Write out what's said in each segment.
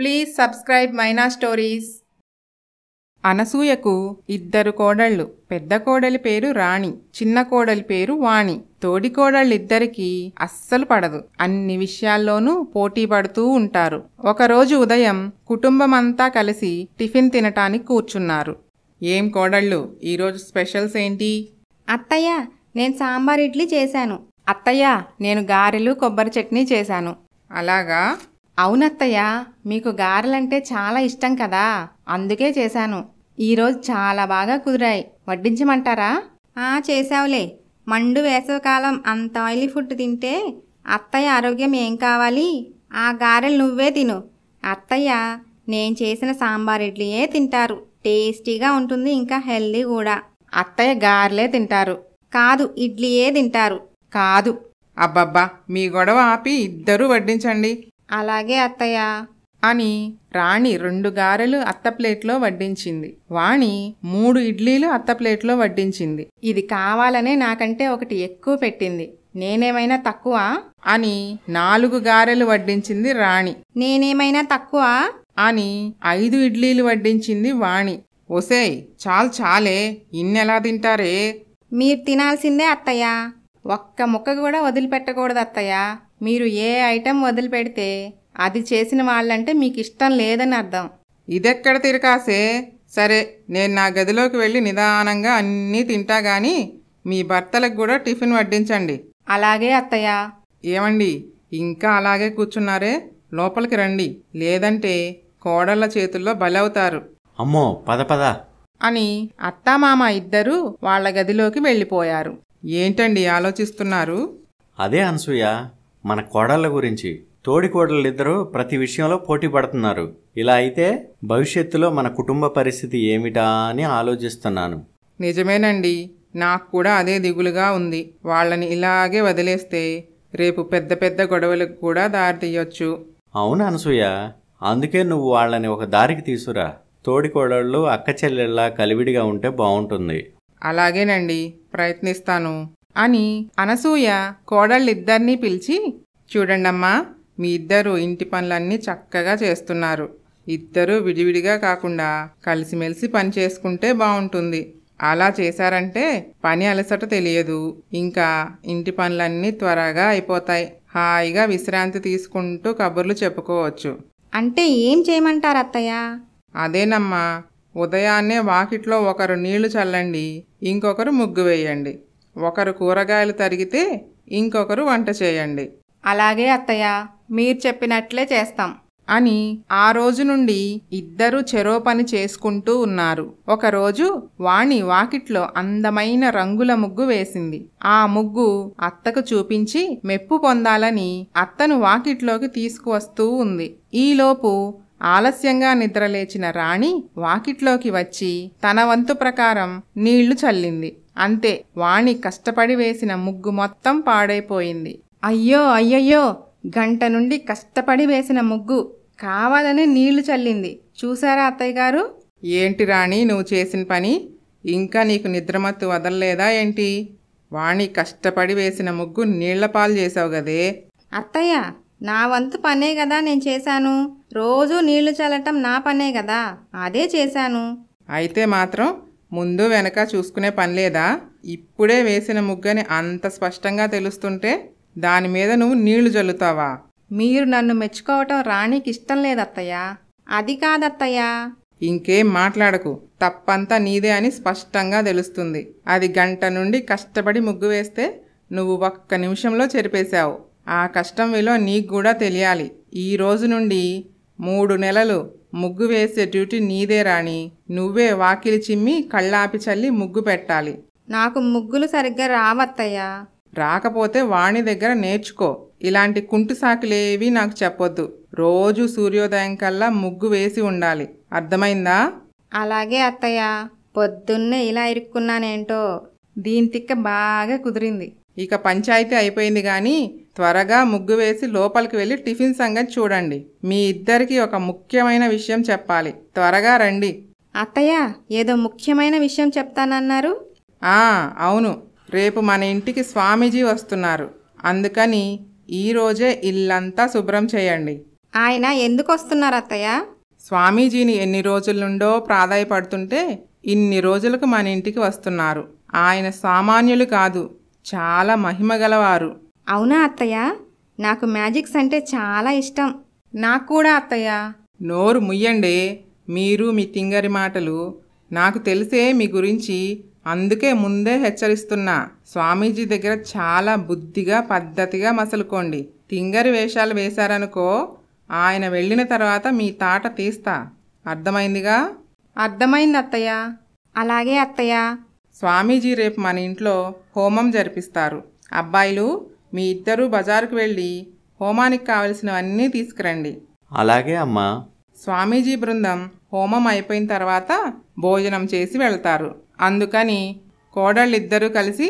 please subscribe Maina stories అనసూయకు ఇద్దరు కోడళ్ళు పెద్ద కోడలి పేరు రాణి చిన్న కోడలి పేరు వాణి తోడి కోడళ్ళిద్దరికీ అస్సలు పడదు అన్ని విషయాల్లోనూ పోటీ పడుతూ ఉంటారు ఒకరోజు ఉదయం కుటుంబమంతా కలిసి టిఫిన్ తినటానికి కూర్చున్నారు ఏం కోడళ్ళు ఈరోజు స్పెషల్స్ ఏంటి అత్తయ్య నేను సాంబార్ ఇడ్లీ చేశాను అత్తయ్య నేను గారెలు కొబ్బరి చట్నీ చేశాను అలాగా అవునత్తయ్య మీకు గారెలంటే చాలా ఇష్టం కదా అందుకే చేశాను ఈరోజు చాలా బాగా కుదిరాయి వడ్డించమంటారా ఆ చేశావులే మండు వేసవికాలం అంత ఆయిలీ ఫుడ్ తింటే అత్తయ్య ఆరోగ్యం ఏం కావాలి ఆ గారెలు నువ్వే తిను అత్తయ్య నేను చేసిన సాంబార్ ఇడ్లీయే తింటారు టేస్టీగా ఉంటుంది ఇంకా హెల్దీ కూడా అత్తయ్య గారెలే తింటారు కాదు ఇడ్లీయే తింటారు కాదు అబ్బబ్బా మీ గొడవ ఆపి ఇద్దరూ వడ్డించండి అలాగే అత్తయ్య అని రాణి రెండు గారెలు అత్త ప్లేట్లో వడ్డించింది వాణి మూడు ఇడ్లీలు అత్త ప్లేట్లో వడ్డించింది ఇది కావాలనే నాకంటే ఒకటి ఎక్కువ పెట్టింది నేనేమైనా తక్కువ అని నాలుగు గారెలు వడ్డించింది రాణి నేనేమైనా తక్కువ అని ఐదు ఇడ్లీలు వడ్డించింది వాణి ఒసేయ్ చాలు చాలే ఇన్నెలా తింటారే మీరు తినాల్సిందే అత్తయ్య ఒక్క ముక్క కూడా వదిలిపెట్టకూడదు అత్తయ్య మీరు ఏ ఐటెం వదిలిపెడితే అది చేసిన వాళ్ళంటే మీకు ఇష్టం లేదని అర్థం ఇదెక్కడ తిరకాసే సరే నేను నా గదిలోకి వెళ్ళి నిదానంగా అన్నీ తింటా కానీ మీ భర్తలకు కూడా టిఫిన్ వడ్డించండి అలాగే అత్తయ్య ఏమండి ఇంకా అలాగే కూర్చున్నారే లోపలికి రండి లేదంటే కోడళ్ళ చేతుల్లో బలవుతారు అమ్మో పద పద అని అత్తామామ ఇద్దరూ వాళ్ళ గదిలోకి వెళ్ళిపోయారు ఏంటండి ఆలోచిస్తున్నారు అదే అనసూయ మన కోడళ్ళ గురించి తోడికోడలిద్దరూ ప్రతి విషయంలో పోటీ పడుతున్నారు ఇలా అయితే భవిష్యత్తులో మన కుటుంబ పరిస్థితి ఏమిటా అని ఆలోచిస్తున్నాను నిజమేనండి నాకు కూడా అదే దిగులుగా ఉంది వాళ్ళని ఇలాగే వదిలేస్తే రేపు పెద్ద పెద్ద గొడవలకు కూడా దారి తీయొచ్చు అవును అనసూయ అందుకే నువ్వు వాళ్ళని ఒక దారికి తీసురా తోడికోడళ్ళు అక్క చెల్లెళ్ళ కలివిడిగా ఉంటే బాగుంటుంది అలాగేనండి ప్రయత్నిస్తాను అని అనసూయ కోడళ్ళిద్దరినీ పిలిచి చూడండమ్మా మీ ఇద్దరు ఇంటి పనులన్నీ చక్కగా చేస్తున్నారు ఇద్దరూ విడివిడిగా కాకుండా కలిసిమెలిసి పని చేసుకుంటే బాగుంటుంది అలా చేశారంటే పని అలసట తెలియదు ఇంకా ఇంటి పనులన్నీ త్వరగా అయిపోతాయి హాయిగా విశ్రాంతి తీసుకుంటూ కబుర్లు చెప్పుకోవచ్చు అంటే ఏం చేయమంటారు అత్తయ్య అదేనమ్మా ఉదయాన్నే వాకిట్లో ఒకరు నీళ్లు చల్లండి ఇంకొకరు ముగ్గు వేయండి ఒకరు కూరగాయలు తరిగితే ఇంకొకరు వంట చేయండి అలాగే అత్తయ్య మీరు చెప్పినట్లే చేస్తాం అని ఆ రోజు నుండి ఇద్దరూ చెరో పని చేసుకుంటూ ఉన్నారు ఒకరోజు వాణి వాకిట్లో అందమైన రంగుల ముగ్గు వేసింది ఆ ముగ్గు అత్తకు చూపించి మెప్పు పొందాలని అత్తను వాకిట్లోకి తీసుకువస్తూ ఉంది ఈలోపు ఆలస్యంగా నిద్రలేచిన రాణి వాకిట్లోకి వచ్చి తన వంతు ప్రకారం నీళ్లు చల్లింది అంతే వాణి కష్టపడి వేసిన ముగ్గు మొత్తం పాడైపోయింది అయ్యో అయ్యయ్యో గంట నుండి కష్టపడి వేసిన ముగ్గు కావాలని నీళ్లు చల్లింది చూసారా అత్తయ్య గారు ఏంటి రాణి నువ్వు చేసిన పని ఇంకా నీకు నిద్రమత్తు వదల్లేదా ఏంటి వాణి కష్టపడి వేసిన ముగ్గు నీళ్లపాలు చేసావు గదే అత్తయ్య నా వంతు పనే కదా నేను చేశాను రోజూ నీళ్లు చల్లటం నా పనే కదా అదే చేశాను అయితే మాత్రం ముందు వెనక చూసుకునే పని లేదా ఇప్పుడే వేసిన ముగ్గని అంత స్పష్టంగా తెలుస్తుంటే దాని మీద నువ్వు నీళ్లు జల్లుతావా మీరు నన్ను మెచ్చుకోవటం రాణికి ఇష్టం లేదత్తయ్యా అది కాదత్తయ్యా ఇంకేం మాట్లాడకు తప్పంతా నీదే అని స్పష్టంగా తెలుస్తుంది అది గంట నుండి కష్టపడి ముగ్గు వేస్తే నువ్వు ఒక్క నిమిషంలో చెరిపేశావు ఆ కష్టం విలువ నీకు కూడా తెలియాలి ఈ రోజు నుండి మూడు నెలలు ముగ్గు వేసే డ్యూటీ నీదే రాణి నువ్వే వాకిలి చిమ్మి కళ్ళాపి చల్లి ముగ్గు పెట్టాలి నాకు ముగ్గులు సరిగ్గా రావత్తయ్యా రాకపోతే వాణి దగ్గర నేర్చుకో ఇలాంటి కుంటు సాకులేవి నాకు చెప్పొద్దు రోజు సూర్యోదయం కల్లా ముగ్గు వేసి ఉండాలి అర్థమైందా అలాగే అత్తయ్య పొద్దున్నే ఇలా ఇరుక్కున్నానేంటో దీని తిక్క బాగా కుదిరింది ఇక పంచాయతీ అయిపోయింది కానీ త్వరగా ముగ్గు వేసి లోపలికి వెళ్ళి టిఫిన్ సంగతి చూడండి మీ ఇద్దరికి ఒక ముఖ్యమైన విషయం చెప్పాలి త్వరగా రండి అత్తయ్య ఏదో ముఖ్యమైన విషయం చెప్తానన్నారు ఆ అవును రేపు మన ఇంటికి స్వామీజీ వస్తున్నారు అందుకని ఈరోజే ఇల్లంతా శుభ్రం చేయండి ఆయన ఎందుకు వస్తున్నారు అత్తయ్య స్వామీజీని ఎన్ని రోజుల నుండో ప్రాధాయపడుతుంటే ఇన్ని రోజులకు మన ఇంటికి వస్తున్నారు ఆయన సామాన్యులు కాదు చాలా మహిమ గలవారు అవునా అత్తయ్య నాకు మ్యాజిక్స్ అంటే చాలా ఇష్టం నాకు కూడా అత్తయ్య నోరు ముయ్యండి మీరు మీ తింగరి మాటలు నాకు తెలిసే మీ గురించి అందుకే ముందే హెచ్చరిస్తున్నా స్వామీజీ దగ్గర చాలా బుద్ధిగా పద్ధతిగా మసలుకోండి తింగరి వేషాలు వేశారనుకో ఆయన వెళ్ళిన తర్వాత మీ తాట తీస్తా అర్థమైందిగా అర్థమైంది అత్తయ్య అలాగే అత్తయ్య స్వామీజీ రేపు మన ఇంట్లో హోమం జరిపిస్తారు అబ్బాయిలు మీ ఇద్దరూ బజారుకు వెళ్ళి హోమానికి కావలసినవన్నీ తీసుకురండి అలాగే అమ్మా స్వామీజీ బృందం హోమం అయిపోయిన తర్వాత భోజనం చేసి వెళ్తారు అందుకని కోడళ్ళిద్దరూ కలిసి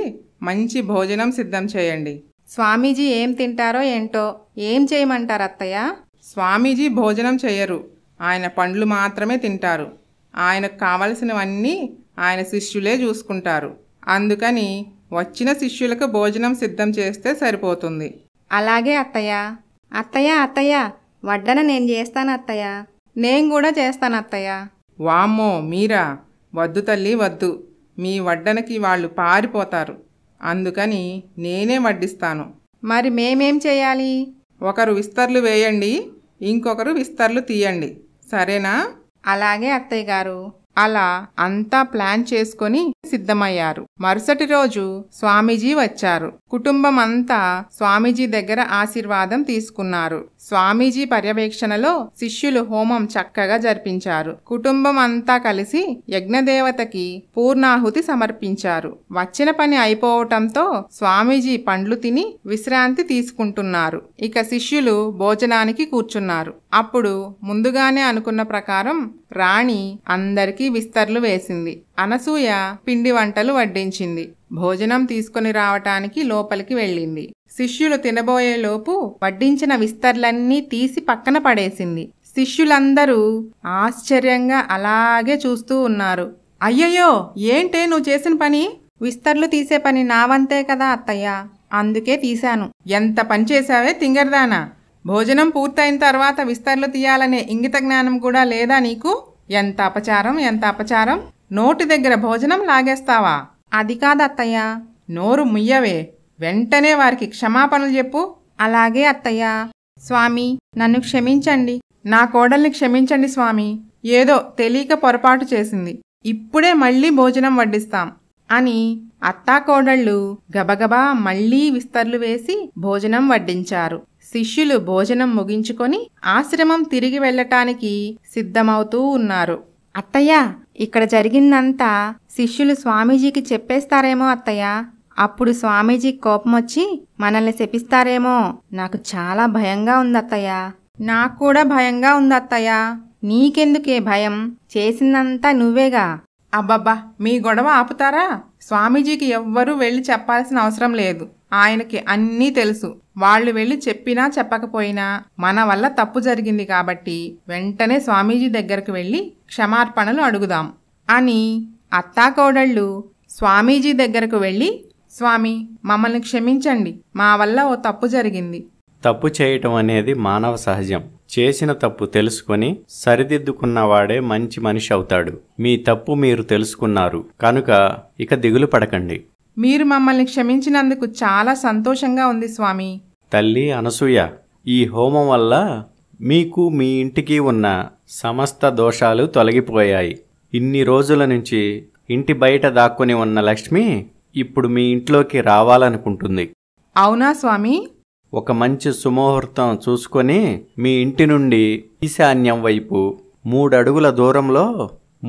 మంచి భోజనం సిద్ధం చేయండి స్వామీజీ ఏం తింటారో ఏంటో ఏం చేయమంటారు అత్తయ్య స్వామీజీ భోజనం చేయరు ఆయన పండ్లు మాత్రమే తింటారు ఆయనకు కావలసినవన్నీ ఆయన శిష్యులే చూసుకుంటారు అందుకని వచ్చిన శిష్యులకు భోజనం సిద్ధం చేస్తే సరిపోతుంది అలాగే అత్తయ్య అత్తయ్య అత్తయ్య వడ్డన నేను చేస్తాను అత్తయ్య నేను కూడా చేస్తాను అత్తయ్య వామ్మో మీరా వద్దు తల్లి వద్దు మీ వడ్డనకి వాళ్ళు పారిపోతారు అందుకని నేనే వడ్డిస్తాను మరి మేమేం చేయాలి ఒకరు విస్తర్లు వేయండి ఇంకొకరు విస్తర్లు తీయండి సరేనా అలాగే అత్తయ్య గారు అలా అంతా ప్లాన్ చేసుకుని సిద్ధమయ్యారు మరుసటి రోజు స్వామీజీ వచ్చారు కుటుంబం అంతా స్వామీజీ దగ్గర ఆశీర్వాదం తీసుకున్నారు స్వామీజీ పర్యవేక్షణలో శిష్యులు హోమం చక్కగా జరిపించారు కుటుంబం అంతా కలిసి యజ్ఞదేవతకి పూర్ణాహుతి సమర్పించారు వచ్చిన పని అయిపోవటంతో స్వామీజీ పండ్లు తిని విశ్రాంతి తీసుకుంటున్నారు ఇక శిష్యులు భోజనానికి కూర్చున్నారు అప్పుడు ముందుగానే అనుకున్న ప్రకారం రాణి అందరికీ విస్తర్లు వేసింది అనసూయ పిండి వంటలు వడ్డించింది భోజనం తీసుకుని రావటానికి లోపలికి వెళ్ళింది శిష్యులు తినబోయేలోపు వడ్డించిన విస్తర్లన్నీ తీసి పక్కన పడేసింది శిష్యులందరూ ఆశ్చర్యంగా అలాగే చూస్తూ ఉన్నారు అయ్యయ్యో ఏంటే నువ్వు చేసిన పని విస్తర్లు తీసే పని నావంతే కదా అత్తయ్య అందుకే తీశాను ఎంత పని చేశావే తింగర్దానా భోజనం పూర్తయిన తర్వాత విస్తర్లు తీయాలనే ఇంగిత జ్ఞానం కూడా లేదా నీకు ఎంత అపచారం ఎంత అపచారం నోటి దగ్గర భోజనం లాగేస్తావా అది కాదత్తయ్య నోరు ముయ్యవే వెంటనే వారికి క్షమాపణలు చెప్పు అలాగే అత్తయ్య స్వామి నన్ను క్షమించండి నా కోడల్ని క్షమించండి స్వామి ఏదో తెలియక పొరపాటు చేసింది ఇప్పుడే మళ్ళీ భోజనం వడ్డిస్తాం అని అత్తాకోడళ్ళు గబగబా మళ్లీ విస్తర్లు వేసి భోజనం వడ్డించారు శిష్యులు భోజనం ముగించుకొని ఆశ్రమం తిరిగి వెళ్ళటానికి సిద్ధమవుతూ ఉన్నారు అత్తయ్య ఇక్కడ జరిగిందంతా శిష్యులు స్వామీజీకి చెప్పేస్తారేమో అత్తయ్య అప్పుడు స్వామీజీ కోపం వచ్చి మనల్ని శపిస్తారేమో నాకు చాలా భయంగా ఉందత్తయ్య నాకు కూడా భయంగా ఉందత్తయ్య నీకెందుకే భయం చేసిందంతా నువ్వేగా అబ్బబ్బా మీ గొడవ ఆపుతారా స్వామీజీకి ఎవ్వరూ వెళ్ళి చెప్పాల్సిన అవసరం లేదు ఆయనకి అన్నీ తెలుసు వాళ్ళు వెళ్ళి చెప్పినా చెప్పకపోయినా మన వల్ల తప్పు జరిగింది కాబట్టి వెంటనే స్వామీజీ దగ్గరకు వెళ్ళి క్షమార్పణలు అడుగుదాం అని అత్తాకోడళ్ళు స్వామీజీ దగ్గరకు వెళ్ళి స్వామి మమ్మల్ని క్షమించండి మా వల్ల ఓ తప్పు జరిగింది తప్పు చేయటం అనేది మానవ సహజం చేసిన తప్పు తెలుసుకొని సరిదిద్దుకున్నవాడే మంచి మనిషి అవుతాడు మీ తప్పు మీరు తెలుసుకున్నారు కనుక ఇక దిగులు పడకండి మీరు మమ్మల్ని క్షమించినందుకు చాలా సంతోషంగా ఉంది స్వామి తల్లి అనసూయ ఈ హోమం వల్ల మీకు మీ ఇంటికి ఉన్న సమస్త దోషాలు తొలగిపోయాయి ఇన్ని రోజుల నుంచి ఇంటి బయట దాక్కుని ఉన్న లక్ష్మి ఇప్పుడు మీ ఇంట్లోకి రావాలనుకుంటుంది అవునా స్వామి ఒక మంచి సుముహూర్తం చూసుకొని మీ ఇంటి నుండి ఈశాన్యం వైపు మూడడుగుల దూరంలో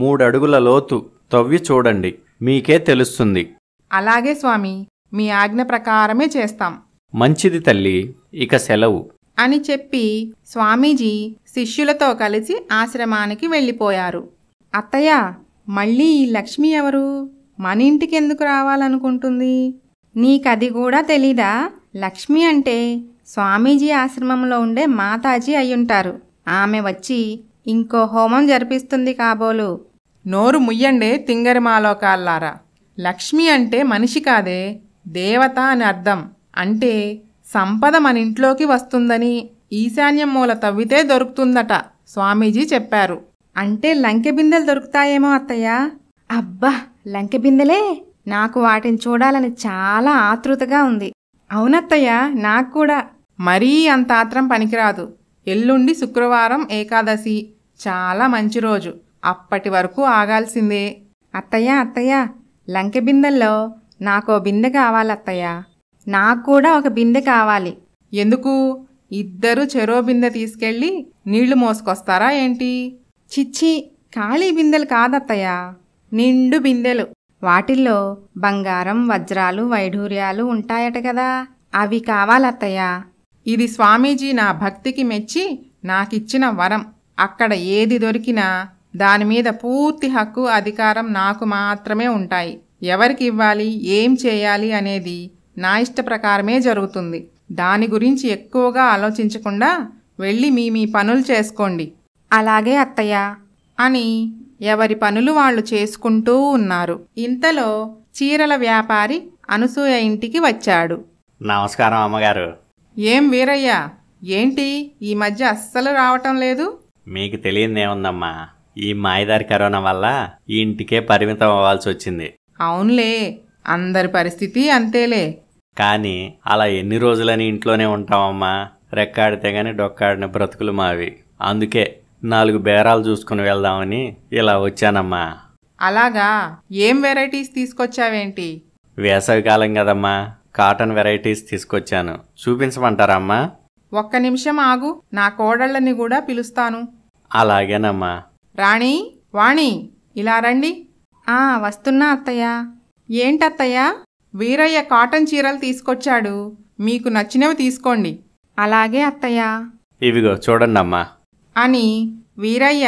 మూడడుగుల లోతు తవ్వి చూడండి మీకే తెలుస్తుంది అలాగే స్వామి మీ ఆజ్ఞ ప్రకారమే చేస్తాం మంచిది తల్లి ఇక సెలవు అని చెప్పి స్వామీజీ శిష్యులతో కలిసి ఆశ్రమానికి వెళ్ళిపోయారు అత్తయ్య మళ్ళీ ఈ లక్ష్మి ఎవరు మన ఇంటికి ఎందుకు రావాలనుకుంటుంది నీకది కూడా తెలీదా లక్ష్మి అంటే స్వామీజీ ఆశ్రమంలో ఉండే మాతాజీ అయ్యుంటారు ఆమె వచ్చి ఇంకో హోమం జరిపిస్తుంది కాబోలు నోరు ముయ్యండే తింగరి మాలోకాల్లారా లక్ష్మి అంటే మనిషి కాదే దేవత అని అర్థం అంటే సంపద మన ఇంట్లోకి వస్తుందని ఈశాన్యం మూల తవ్వితే దొరుకుతుందట స్వామీజీ చెప్పారు అంటే లంకె బిందెలు దొరుకుతాయేమో అత్తయ్యా అబ్బా లంక బిందెలే నాకు వాటిని చూడాలని చాలా ఆతృతగా ఉంది అవునత్తయ్య నాకు కూడా మరీ అంత ఆత్రం పనికిరాదు ఎల్లుండి శుక్రవారం ఏకాదశి చాలా మంచి రోజు అప్పటి వరకు ఆగాల్సిందే అత్తయ్య అత్తయ్య లంక బిందెల్లో నాకో బిందె కావాలి అత్తయ్య నాకు కూడా ఒక బిందె కావాలి ఎందుకు ఇద్దరు చెరో బిందె తీసుకెళ్ళి నీళ్లు మోసుకొస్తారా ఏంటి చిచ్చి ఖాళీ బిందెలు కాదత్తయ్యా నిండు బిందెలు వాటిల్లో బంగారం వజ్రాలు వైఢూర్యాలు ఉంటాయట కదా అవి కావాలత్తయ్య ఇది స్వామీజీ నా భక్తికి మెచ్చి నాకిచ్చిన వరం అక్కడ ఏది దొరికినా దానిమీద పూర్తి హక్కు అధికారం నాకు మాత్రమే ఉంటాయి ఎవరికి ఇవ్వాలి ఏం చేయాలి అనేది నా ఇష్ట ప్రకారమే జరుగుతుంది దాని గురించి ఎక్కువగా ఆలోచించకుండా వెళ్ళి మీ మీ పనులు చేసుకోండి అలాగే అత్తయ్య అని ఎవరి పనులు వాళ్ళు చేసుకుంటూ ఉన్నారు ఇంతలో చీరల వ్యాపారి అనసూయ ఇంటికి వచ్చాడు నమస్కారం అమ్మగారు ఏం వీరయ్య ఏంటి ఈ మధ్య అస్సలు రావటం లేదు మీకు తెలియదేముందమ్మా ఈ మాయదారి కరోనా వల్ల ఈ ఇంటికే పరిమితం అవ్వాల్సి వచ్చింది అవునులే అందరి పరిస్థితి అంతేలే కానీ అలా ఎన్ని రోజులని ఇంట్లోనే ఉంటామమ్మా రెక్కాడితే గాని డొక్కాడిన బ్రతుకులు మావి అందుకే నాలుగు బేరాలు చూసుకుని వెళ్దామని ఇలా వచ్చానమ్మా అలాగా ఏం వెరైటీస్ తీసుకొచ్చావేంటి వేసవికాలం కదమ్మా కాటన్ వెరైటీస్ తీసుకొచ్చాను చూపించమంటారమ్మా ఒక్క నిమిషం ఆగు నా కోడళ్ళని కూడా పిలుస్తాను అలాగేనమ్మా రాణి వాణి ఇలా రండి ఆ వస్తున్నా అత్తయ్య ఏంటత్తయ్య వీరయ్య కాటన్ చీరలు తీసుకొచ్చాడు మీకు నచ్చినవి తీసుకోండి అలాగే అత్తయ్య ఇవిగో చూడండి అమ్మా అని వీరయ్య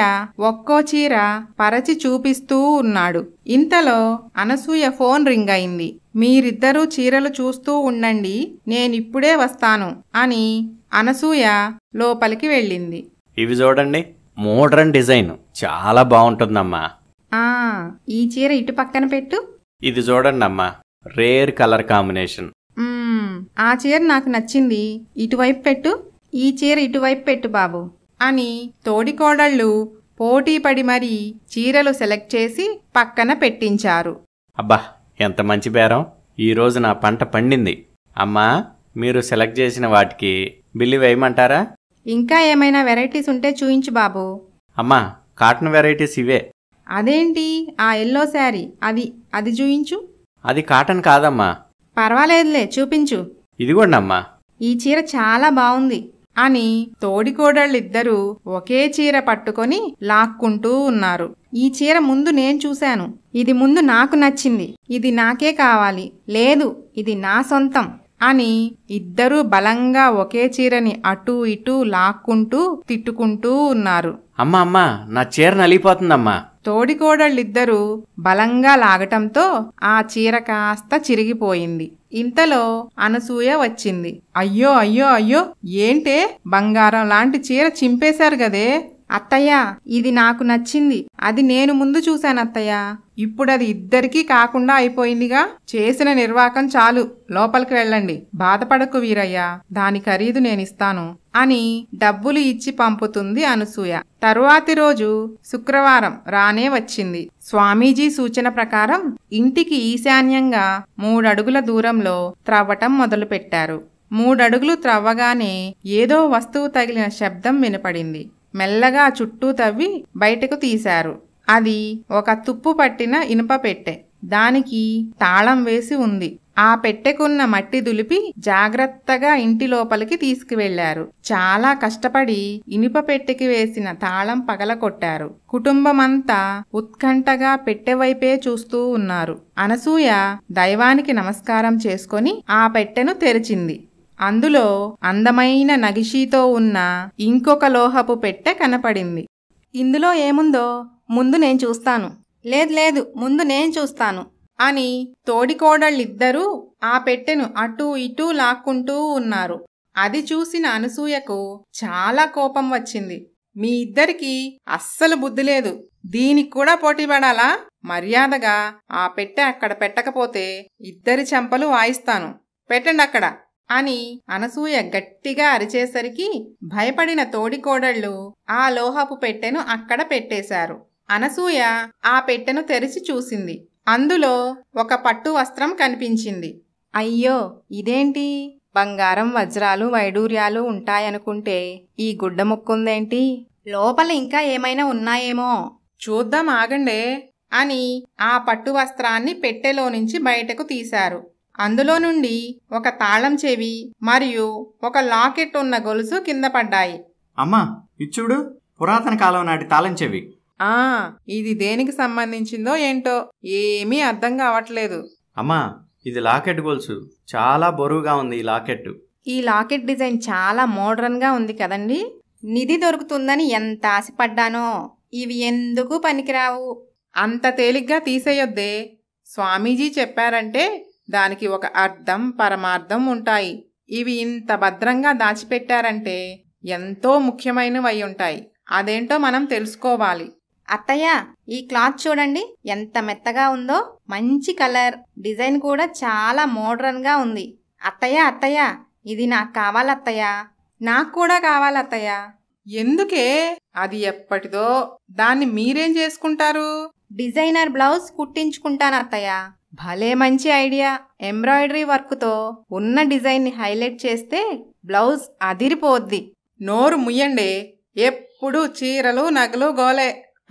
ఒక్కో చీర పరచి చూపిస్తూ ఉన్నాడు ఇంతలో అనసూయ ఫోన్ రింగ్ అయింది మీరిద్దరూ చీరలు చూస్తూ ఉండండి నేనిప్పుడే వస్తాను అని అనసూయ లోపలికి వెళ్ళింది ఇవి చూడండి మోడ్రన్ డిజైన్ చాలా బాగుంటుందమ్మా ఆ ఈ చీర ఇటు పక్కన పెట్టు ఇది చూడండి అమ్మా రేర్ కలర్ కాంబినేషన్ ఆ చీర నాకు నచ్చింది ఇటువైపు పెట్టు ఈ చీర ఇటువైపు పెట్టు బాబు అని తోడికోడళ్ళు పోటీపడి మరీ చీరలు సెలెక్ట్ చేసి పక్కన పెట్టించారు అబ్బా ఎంత మంచి బేరం ఈరోజు నా పంట పండింది అమ్మా మీరు సెలెక్ట్ చేసిన వాటికి బిల్లు వేయమంటారా ఇంకా ఏమైనా వెరైటీస్ ఉంటే చూయించు బాబు అమ్మా కాటన్ వెరైటీస్ ఇవే అదేంటి ఆ ఎల్లో శారీ అది అది చూయించు అది కాటన్ కాదమ్మా పర్వాలేదులే చూపించు ఇదిగోండమ్మా ఈ చీర చాలా బాగుంది అని తోడికోడళ్ళిద్దరూ ఒకే చీర పట్టుకొని లాక్కుంటూ ఉన్నారు ఈ చీర ముందు నేను చూశాను ఇది ముందు నాకు నచ్చింది ఇది నాకే కావాలి లేదు ఇది నా సొంతం అని ఇద్దరూ బలంగా ఒకే చీరని అటూ ఇటూ లాక్కుంటూ తిట్టుకుంటూ ఉన్నారు అమ్మా అమ్మా నా చీర నలిగిపోతుందమ్మా తోడికోడళ్ళిద్దరూ బలంగా లాగటంతో ఆ చీర కాస్త చిరిగిపోయింది ఇంతలో అనసూయ వచ్చింది అయ్యో అయ్యో అయ్యో ఏంటే బంగారం లాంటి చీర చింపేశారు గదే అత్తయ్య ఇది నాకు నచ్చింది అది నేను ముందు చూశాను అత్తయ్య ఇప్పుడది ఇద్దరికీ కాకుండా అయిపోయిందిగా చేసిన నిర్వాకం చాలు లోపలికి వెళ్ళండి బాధపడకు వీరయ్య దాని ఖరీదు నేనిస్తాను అని డబ్బులు ఇచ్చి పంపుతుంది అనసూయ తరువాతి రోజు శుక్రవారం రానే వచ్చింది స్వామీజీ సూచన ప్రకారం ఇంటికి ఈశాన్యంగా మూడడుగుల దూరంలో త్రవ్వటం మొదలుపెట్టారు మూడడుగులు త్రవ్వగానే ఏదో వస్తువు తగిలిన శబ్దం వినపడింది మెల్లగా చుట్టూ తవ్వి బయటకు తీశారు అది ఒక తుప్పు పట్టిన ఇనుప పెట్టె దానికి తాళం వేసి ఉంది ఆ పెట్టెకున్న మట్టి దులిపి జాగ్రత్తగా ఇంటి లోపలికి తీసుకువెళ్లారు చాలా కష్టపడి ఇనుప పెట్టెకి వేసిన తాళం పగలకొట్టారు కుటుంబమంతా ఉత్కంఠగా పెట్టెవైపే చూస్తూ ఉన్నారు అనసూయ దైవానికి నమస్కారం చేసుకొని ఆ పెట్టెను తెరిచింది అందులో అందమైన నగిషీతో ఉన్న ఇంకొక లోహపు పెట్టె కనపడింది ఇందులో ఏముందో ముందు నేను చూస్తాను లేదు లేదు ముందు నేను చూస్తాను అని తోడికోడళ్ళిద్దరూ ఆ పెట్టెను అటూ ఇటూ లాక్కుంటూ ఉన్నారు అది చూసిన అనసూయకు చాలా కోపం వచ్చింది మీ ఇద్దరికీ అస్సలు బుద్ధి లేదు దీనికి కూడా పోటీ పడాలా మర్యాదగా ఆ పెట్టె అక్కడ పెట్టకపోతే ఇద్దరి చెంపలు వాయిస్తాను పెట్టండి అక్కడ అని అనసూయ గట్టిగా అరిచేసరికి భయపడిన కోడళ్ళు ఆ లోహపు పెట్టెను అక్కడ పెట్టేశారు అనసూయ ఆ పెట్టెను తెరిచి చూసింది అందులో ఒక పట్టు వస్త్రం కనిపించింది అయ్యో ఇదేంటి బంగారం వజ్రాలు వైడూర్యాలు ఉంటాయనుకుంటే ఈ గుడ్డ ముక్కుందేంటి లోపల ఇంకా ఏమైనా ఉన్నాయేమో చూద్దాం ఆగండే అని ఆ పట్టు వస్త్రాన్ని పెట్టెలో నుంచి బయటకు తీశారు అందులో నుండి ఒక తాళం చెవి మరియు ఒక లాకెట్ ఉన్న గొలుసు కింద పడ్డాయి అమ్మా ఇచ్చుడు పురాతన కాలం నాటి తాళం చెవి ఆ ఇది దేనికి సంబంధించిందో ఏంటో ఏమీ అర్థం కావట్లేదు అమ్మా ఇది లాకెట్ గొలుసు చాలా బరువుగా ఉంది ఈ లాకెట్ ఈ లాకెట్ డిజైన్ చాలా మోడర్న్ గా ఉంది కదండి నిధి దొరుకుతుందని ఎంత ఆశపడ్డానో ఇవి ఎందుకు పనికిరావు అంత తేలిగ్గా తీసేయొద్దే స్వామీజీ చెప్పారంటే దానికి ఒక అర్థం పరమార్థం ఉంటాయి ఇవి ఇంత భద్రంగా దాచిపెట్టారంటే ఎంతో ముఖ్యమైనవి ఉంటాయి అదేంటో మనం తెలుసుకోవాలి అత్తయ్య ఈ క్లాత్ చూడండి ఎంత మెత్తగా ఉందో మంచి కలర్ డిజైన్ కూడా చాలా మోడ్రన్గా ఉంది అత్తయ్య అత్తయ్య ఇది నాకు కావాలత్తయ్య నాకు కూడా కావాలత్తయ్య ఎందుకే అది ఎప్పటిదో దాన్ని మీరేం చేసుకుంటారు డిజైనర్ బ్లౌజ్ కుట్టించుకుంటాను అత్తయ్య భలే మంచి ఐడియా ఎంబ్రాయిడరీ వర్క్తో ఉన్న డిజైన్ని హైలైట్ చేస్తే బ్లౌజ్ అదిరిపోద్ది నోరు ముయ్యండి ఎప్పుడు చీరలు నగలు గోలే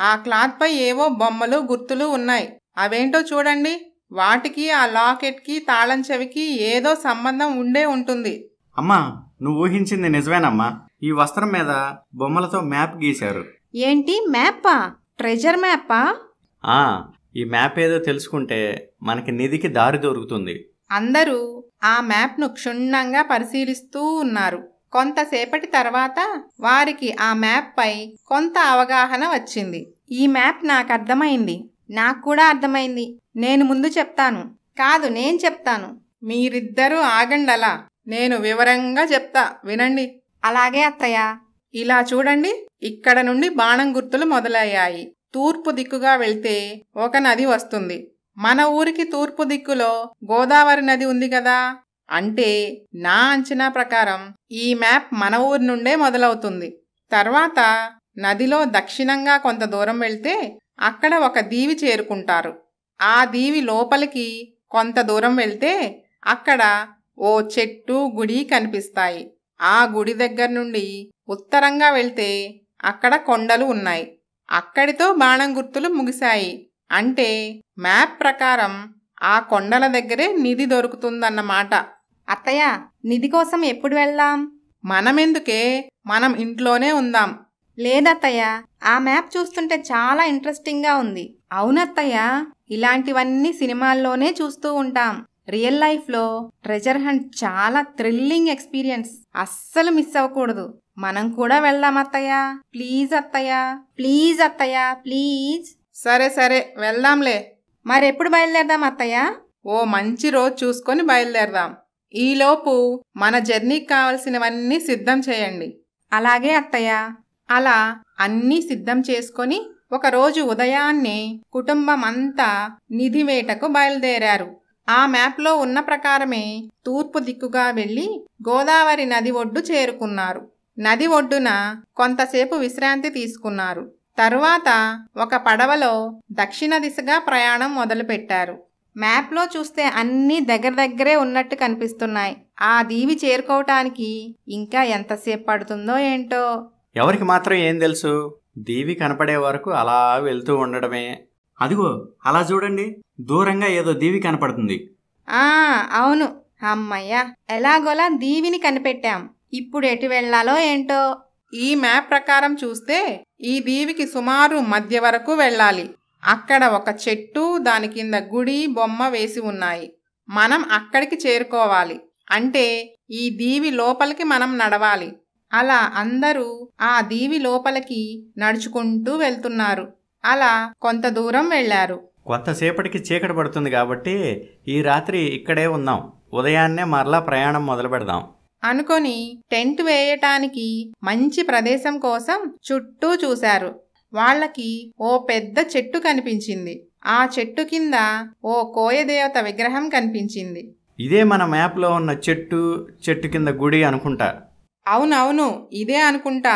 ఆ క్లాత్పై ఏవో బొమ్మలు గుర్తులు ఉన్నాయి అవేంటో చూడండి వాటికి ఆ లాకెట్కి తాళం చెవికి ఏదో సంబంధం ఉండే ఉంటుంది అమ్మా నువ్వు ఊహించింది నిజమేనమ్మా ఈ వస్త్రం మీద బొమ్మలతో మ్యాప్ గీశారు ఏంటి మ్యాప్ ట్రెజర్ మ్యాపా ఈ మ్యాప్ ఏదో తెలుసుకుంటే మనకి నిధికి దారి దొరుకుతుంది అందరూ ఆ మ్యాప్ను క్షుణ్ణంగా పరిశీలిస్తూ ఉన్నారు కొంతసేపటి తర్వాత వారికి ఆ మ్యాప్పై కొంత అవగాహన వచ్చింది ఈ మ్యాప్ నాకు అర్థమైంది నాకు కూడా అర్థమైంది నేను ముందు చెప్తాను కాదు నేను చెప్తాను మీరిద్దరూ ఆగండలా నేను వివరంగా చెప్తా వినండి అలాగే అత్తయ్య ఇలా చూడండి ఇక్కడ నుండి బాణం గుర్తులు మొదలయ్యాయి తూర్పు దిక్కుగా వెళ్తే ఒక నది వస్తుంది మన ఊరికి తూర్పు దిక్కులో గోదావరి నది ఉంది కదా అంటే నా అంచనా ప్రకారం ఈ మ్యాప్ మన ఊరి నుండే మొదలవుతుంది తర్వాత నదిలో దక్షిణంగా కొంత దూరం వెళ్తే అక్కడ ఒక దీవి చేరుకుంటారు ఆ దీవి లోపలికి కొంత దూరం వెళ్తే అక్కడ ఓ చెట్టు గుడి కనిపిస్తాయి ఆ గుడి దగ్గర నుండి ఉత్తరంగా వెళ్తే అక్కడ కొండలు ఉన్నాయి అక్కడితో బాణం గుర్తులు ముగిశాయి అంటే మ్యాప్ ప్రకారం ఆ కొండల దగ్గరే నిధి దొరుకుతుందన్నమాట అత్తయ్య నిధి కోసం ఎప్పుడు వెళ్దాం మనమెందుకే మనం ఇంట్లోనే ఉందాం లేదత్తయ్య ఆ మ్యాప్ చూస్తుంటే చాలా ఇంట్రెస్టింగ్గా ఉంది అవునత్తయ్య ఇలాంటివన్నీ సినిమాల్లోనే చూస్తూ ఉంటాం రియల్ లైఫ్లో ట్రెజర్ హంట్ చాలా థ్రిల్లింగ్ ఎక్స్పీరియన్స్ అస్సలు మిస్ అవ్వకూడదు మనం కూడా వెళ్దాం అత్తయ్య ప్లీజ్ అత్తయ్య ప్లీజ్ అత్తయ్య ప్లీజ్ సరే సరే వెళ్దాంలే మరెప్పుడు బయలుదేరదాం అత్తయ్య ఓ మంచి రోజు చూసుకొని బయలుదేరదాం ఈలోపు మన జర్నీకి కావలసినవన్నీ సిద్ధం చేయండి అలాగే అత్తయ్య అలా అన్నీ సిద్ధం చేసుకొని ఒకరోజు ఉదయాన్నే కుటుంబం అంతా నిధివేటకు బయలుదేరారు ఆ మ్యాప్లో ఉన్న ప్రకారమే తూర్పు దిక్కుగా వెళ్ళి గోదావరి నది ఒడ్డు చేరుకున్నారు నది ఒడ్డున కొంతసేపు విశ్రాంతి తీసుకున్నారు తరువాత ఒక పడవలో దక్షిణ దిశగా ప్రయాణం మొదలుపెట్టారు మ్యాప్లో చూస్తే అన్నీ దగ్గర దగ్గరే ఉన్నట్టు కనిపిస్తున్నాయి ఆ దీవి చేరుకోవటానికి ఇంకా ఎంతసేపు పడుతుందో ఏంటో ఎవరికి మాత్రం ఏం తెలుసు దీవి కనపడే వరకు అలా వెళ్తూ ఉండడమే అదిగో అలా చూడండి దూరంగా ఏదో దీవి కనపడుతుంది ఆ అవును అమ్మయ్యా ఎలాగోలా దీవిని కనిపెట్టాం ఇప్పుడు ఎటు వెళ్లాలో ఏంటో ఈ మ్యాప్ ప్రకారం చూస్తే ఈ దీవికి సుమారు మధ్య వరకు వెళ్ళాలి అక్కడ ఒక చెట్టు దాని కింద గుడి బొమ్మ వేసి ఉన్నాయి మనం అక్కడికి చేరుకోవాలి అంటే ఈ దీవి లోపలికి మనం నడవాలి అలా అందరూ ఆ దీవి లోపలికి నడుచుకుంటూ వెళ్తున్నారు అలా కొంత దూరం వెళ్ళారు కొంతసేపటికి చీకటి పడుతుంది కాబట్టి ఈ రాత్రి ఇక్కడే ఉన్నాం ఉదయాన్నే మరలా ప్రయాణం మొదలు పెడదాం అనుకొని టెంట్ వేయటానికి మంచి ప్రదేశం కోసం చుట్టూ చూశారు వాళ్ళకి ఓ పెద్ద చెట్టు కనిపించింది ఆ చెట్టు కింద ఓ కోయదేవత విగ్రహం కనిపించింది ఇదే మన మ్యాప్లో ఉన్న చెట్టు చెట్టు కింద గుడి అనుకుంటా అవునవును ఇదే అనుకుంటా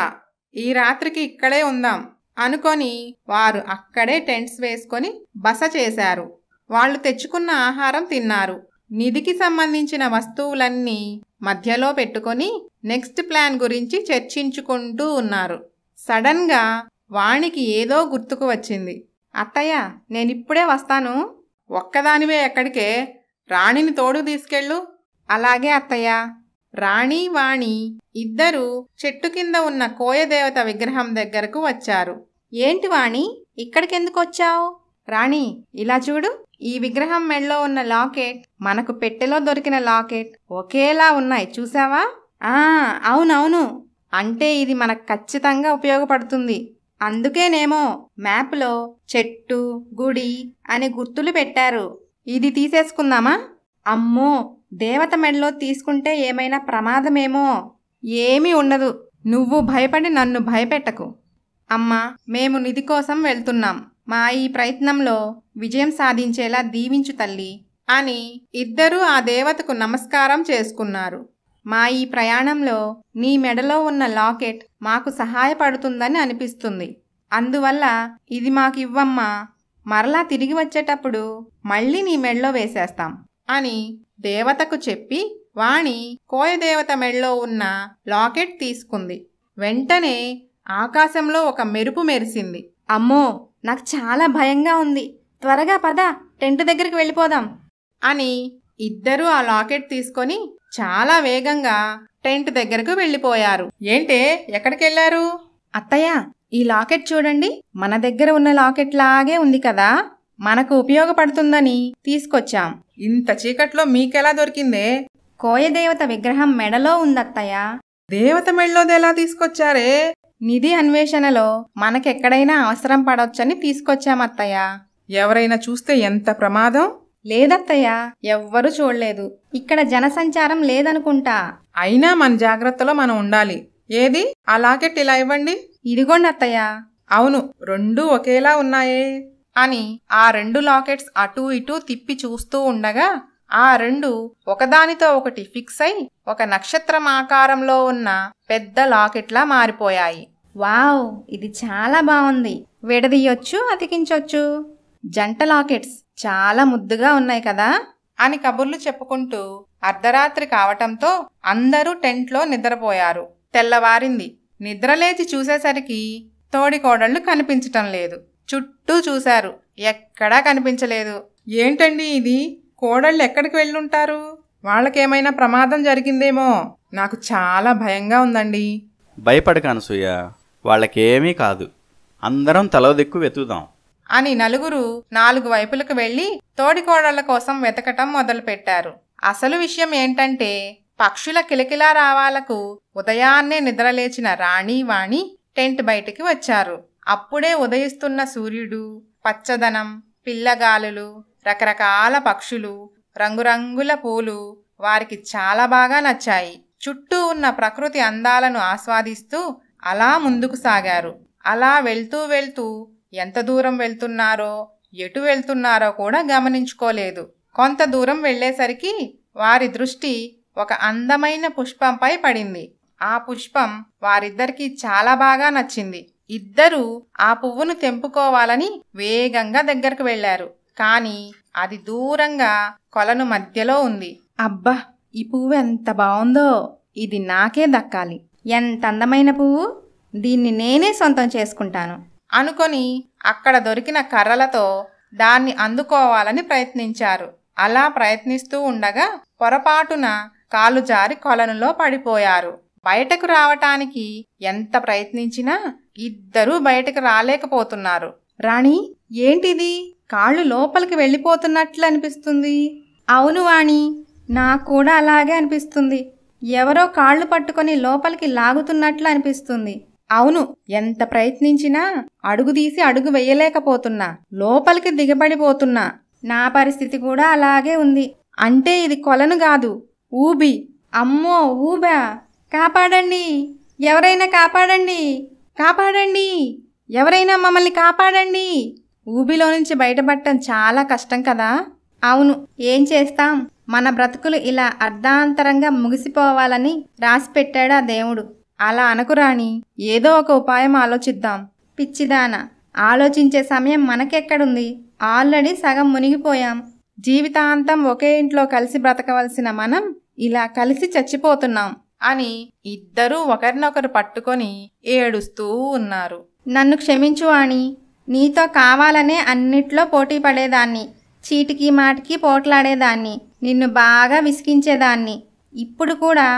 ఈ రాత్రికి ఇక్కడే ఉందాం అనుకొని వారు అక్కడే టెంట్స్ వేసుకొని బస చేశారు వాళ్ళు తెచ్చుకున్న ఆహారం తిన్నారు నిధికి సంబంధించిన వస్తువులన్నీ మధ్యలో పెట్టుకొని నెక్స్ట్ ప్లాన్ గురించి చర్చించుకుంటూ ఉన్నారు సడన్గా వాణికి ఏదో గుర్తుకు వచ్చింది అత్తయ్య నేనిప్పుడే వస్తాను ఒక్కదానివే ఎక్కడికే రాణిని తోడు తీసుకెళ్ళు అలాగే అత్తయ్య రాణి వాణి ఇద్దరూ చెట్టు కింద ఉన్న కోయదేవత విగ్రహం దగ్గరకు వచ్చారు ఏంటి వాణి ఇక్కడికెందుకు వచ్చావు రాణి ఇలా చూడు ఈ విగ్రహం మెడలో ఉన్న లాకెట్ మనకు పెట్టెలో దొరికిన లాకెట్ ఒకేలా ఉన్నాయి చూసావా ఆ అవునవును అంటే ఇది మనకు ఖచ్చితంగా ఉపయోగపడుతుంది అందుకేనేమో మ్యాప్లో చెట్టు గుడి అని గుర్తులు పెట్టారు ఇది తీసేసుకుందామా అమ్మో దేవత మెడలో తీసుకుంటే ఏమైనా ప్రమాదమేమో ఏమీ ఉండదు నువ్వు భయపడి నన్ను భయపెట్టకు అమ్మా మేము నిధి కోసం వెళ్తున్నాం మా ఈ ప్రయత్నంలో విజయం సాధించేలా దీవించు తల్లి అని ఇద్దరూ ఆ దేవతకు నమస్కారం చేసుకున్నారు మా ఈ ప్రయాణంలో నీ మెడలో ఉన్న లాకెట్ మాకు సహాయపడుతుందని అనిపిస్తుంది అందువల్ల ఇది మాకు ఇవ్వమ్మా మరలా తిరిగి వచ్చేటప్పుడు మళ్ళీ నీ మెడలో వేసేస్తాం అని దేవతకు చెప్పి వాణి కోయదేవత మెడలో ఉన్న లాకెట్ తీసుకుంది వెంటనే ఆకాశంలో ఒక మెరుపు మెరిసింది అమ్మో నాకు చాలా భయంగా ఉంది త్వరగా పద టెంట్ దగ్గరికి వెళ్ళిపోదాం అని ఇద్దరూ ఆ లాకెట్ తీసుకొని చాలా వేగంగా టెంట్ దగ్గరకు వెళ్ళిపోయారు ఏంటే ఎక్కడికెళ్ళారు అత్తయ్య ఈ లాకెట్ చూడండి మన దగ్గర ఉన్న లాకెట్ లాగే ఉంది కదా మనకు ఉపయోగపడుతుందని తీసుకొచ్చాం ఇంత చీకట్లో మీకెలా దొరికిందే కోయదేవత విగ్రహం మెడలో ఉందత్తయ్య దేవత మెడలోది ఎలా తీసుకొచ్చారే నిధి అన్వేషణలో మనకెక్కడైనా అవసరం పడవచ్చని తీసుకొచ్చామత్తయ్య ఎవరైనా చూస్తే ఎంత ప్రమాదం లేదత్తయ్యా ఎవ్వరూ చూడలేదు ఇక్కడ జనసంచారం లేదనుకుంటా అయినా మన జాగ్రత్తలో మనం ఉండాలి ఏది ఆ లాకెట్ ఇలా ఇవ్వండి ఇదిగోండి అత్తయ్యా అవును రెండూ ఒకేలా ఉన్నాయే అని ఆ రెండు లాకెట్స్ అటూ ఇటూ తిప్పి చూస్తూ ఉండగా ఆ రెండు ఒకదానితో ఒకటి ఫిక్స్ అయి ఒక నక్షత్రం ఆకారంలో ఉన్న పెద్ద లాకెట్లా మారిపోయాయి వావ్ ఇది చాలా బాగుంది విడదీయొచ్చు అతికించొచ్చు జంట లాకెట్స్ చాలా ముద్దుగా ఉన్నాయి కదా అని కబుర్లు చెప్పుకుంటూ అర్ధరాత్రి కావటంతో అందరూ టెంట్లో నిద్రపోయారు తెల్లవారింది నిద్రలేచి చూసేసరికి తోడికోడళ్ళు కనిపించటం లేదు చుట్టూ చూశారు ఎక్కడా కనిపించలేదు ఏంటండి ఇది కోడళ్ళు ఎక్కడికి వెళ్ళుంటారు వాళ్ళకేమైనా ప్రమాదం జరిగిందేమో నాకు చాలా భయంగా ఉందండి భయపడకాను సూయ వాళ్ళకేమీ కాదు అందరం తలో దిక్కు వెతుకుదాం అని నలుగురు నాలుగు వైపులకు వెళ్ళి తోడికోడళ్ల కోసం వెతకటం మొదలుపెట్టారు అసలు విషయం ఏంటంటే పక్షుల కిలకిలా రావాలకు ఉదయాన్నే నిద్రలేచిన రాణి వాణి టెంట్ బయటికి వచ్చారు అప్పుడే ఉదయిస్తున్న సూర్యుడు పచ్చదనం పిల్లగాలులు రకరకాల పక్షులు రంగురంగుల పూలు వారికి చాలా బాగా నచ్చాయి చుట్టూ ఉన్న ప్రకృతి అందాలను ఆస్వాదిస్తూ అలా ముందుకు సాగారు అలా వెళ్తూ వెళ్తూ ఎంత దూరం వెళ్తున్నారో ఎటు వెళ్తున్నారో కూడా గమనించుకోలేదు కొంత దూరం వెళ్ళేసరికి వారి దృష్టి ఒక అందమైన పుష్పంపై పడింది ఆ పుష్పం వారిద్దరికీ చాలా బాగా నచ్చింది ఇద్దరూ ఆ పువ్వును తెంపుకోవాలని వేగంగా దగ్గరకు వెళ్లారు కాని అది దూరంగా కొలను మధ్యలో ఉంది అబ్బా ఈ పువ్వు ఎంత బాగుందో ఇది నాకే దక్కాలి ఎంత అందమైన పువ్వు దీన్ని నేనే సొంతం చేసుకుంటాను అనుకొని అక్కడ దొరికిన కర్రలతో దాన్ని అందుకోవాలని ప్రయత్నించారు అలా ప్రయత్నిస్తూ ఉండగా పొరపాటున కాలు జారి కొలనులో పడిపోయారు బయటకు రావటానికి ఎంత ప్రయత్నించినా ఇద్దరూ బయటకు రాలేకపోతున్నారు రాణి ఏంటిది కాళ్ళు లోపలికి వెళ్ళిపోతున్నట్లు అనిపిస్తుంది అవును వాణి నాకు కూడా అలాగే అనిపిస్తుంది ఎవరో కాళ్ళు పట్టుకొని లోపలికి లాగుతున్నట్లు అనిపిస్తుంది అవును ఎంత ప్రయత్నించినా అడుగు తీసి అడుగు వేయలేకపోతున్నా లోపలికి దిగబడిపోతున్నా నా పరిస్థితి కూడా అలాగే ఉంది అంటే ఇది కొలను కాదు ఊబి అమ్మో ఊబా కాపాడండి ఎవరైనా కాపాడండి కాపాడండి ఎవరైనా మమ్మల్ని కాపాడండి ఊబిలో నుంచి బయటపడటం చాలా కష్టం కదా అవును ఏం చేస్తాం మన బ్రతుకులు ఇలా అర్ధాంతరంగా ముగిసిపోవాలని పెట్టాడు ఆ దేవుడు అలా అనుకురాని ఏదో ఒక ఉపాయం ఆలోచిద్దాం పిచ్చిదాన ఆలోచించే సమయం మనకెక్కడుంది ఆల్రెడీ సగం మునిగిపోయాం జీవితాంతం ఒకే ఇంట్లో కలిసి బ్రతకవలసిన మనం ఇలా కలిసి చచ్చిపోతున్నాం అని ఇద్దరూ ఒకరినొకరు పట్టుకొని ఏడుస్తూ ఉన్నారు నన్ను క్షమించు అని నీతో కావాలనే అన్నిట్లో పోటీ పడేదాన్ని చీటికి మాటికి పోట్లాడేదాన్ని నిన్ను బాగా విసిగించేదాన్ని ఇప్పుడు కూడా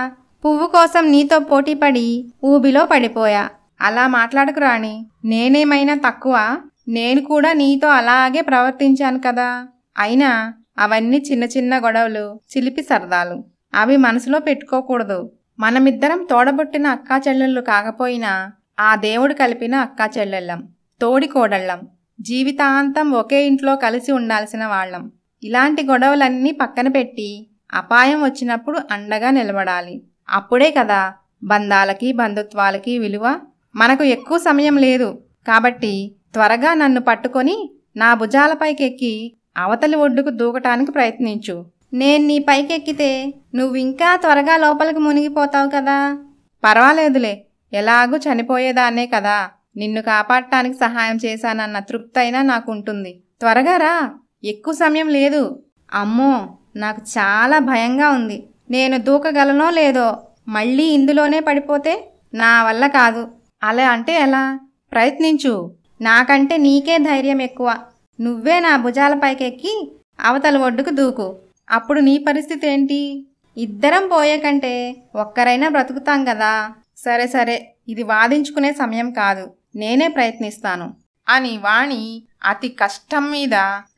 పువ్వు కోసం నీతో పోటీపడి ఊబిలో పడిపోయా అలా మాట్లాడకు రాణి నేనేమైనా తక్కువ నేను కూడా నీతో అలాగే ప్రవర్తించాను కదా అయినా అవన్నీ చిన్న చిన్న గొడవలు చిలిపి సరదాలు అవి మనసులో పెట్టుకోకూడదు మనమిద్దరం తోడబొట్టిన అక్కా చెల్లెళ్ళు కాకపోయినా ఆ దేవుడు కలిపిన అక్కా చెల్లెళ్ళం తోడికోడళ్ళం జీవితాంతం ఒకే ఇంట్లో కలిసి ఉండాల్సిన వాళ్ళం ఇలాంటి గొడవలన్నీ పక్కన పెట్టి అపాయం వచ్చినప్పుడు అండగా నిలబడాలి అప్పుడే కదా బంధాలకి బంధుత్వాలకి విలువ మనకు ఎక్కువ సమయం లేదు కాబట్టి త్వరగా నన్ను పట్టుకొని నా భుజాలపైకెక్కి అవతలి ఒడ్డుకు దూకటానికి ప్రయత్నించు నేను నీ పైకెక్కితే నువ్వింకా త్వరగా లోపలికి మునిగిపోతావు కదా పర్వాలేదులే ఎలాగూ చనిపోయేదాన్నే కదా నిన్ను కాపాడటానికి సహాయం చేశానన్న తృప్తైనా నాకు ఉంటుంది త్వరగా రా ఎక్కువ సమయం లేదు అమ్మో నాకు చాలా భయంగా ఉంది నేను దూకగలనో లేదో మళ్ళీ ఇందులోనే పడిపోతే నా వల్ల కాదు అలా అంటే ఎలా ప్రయత్నించు నాకంటే నీకే ధైర్యం ఎక్కువ నువ్వే నా భుజాలపైకెక్కి అవతల ఒడ్డుకు దూకు అప్పుడు నీ పరిస్థితి ఏంటి ఇద్దరం పోయే కంటే ఒక్కరైనా బ్రతుకుతాం కదా సరే సరే ఇది వాదించుకునే సమయం కాదు నేనే ప్రయత్నిస్తాను అని వాణి అతి కష్టం మీద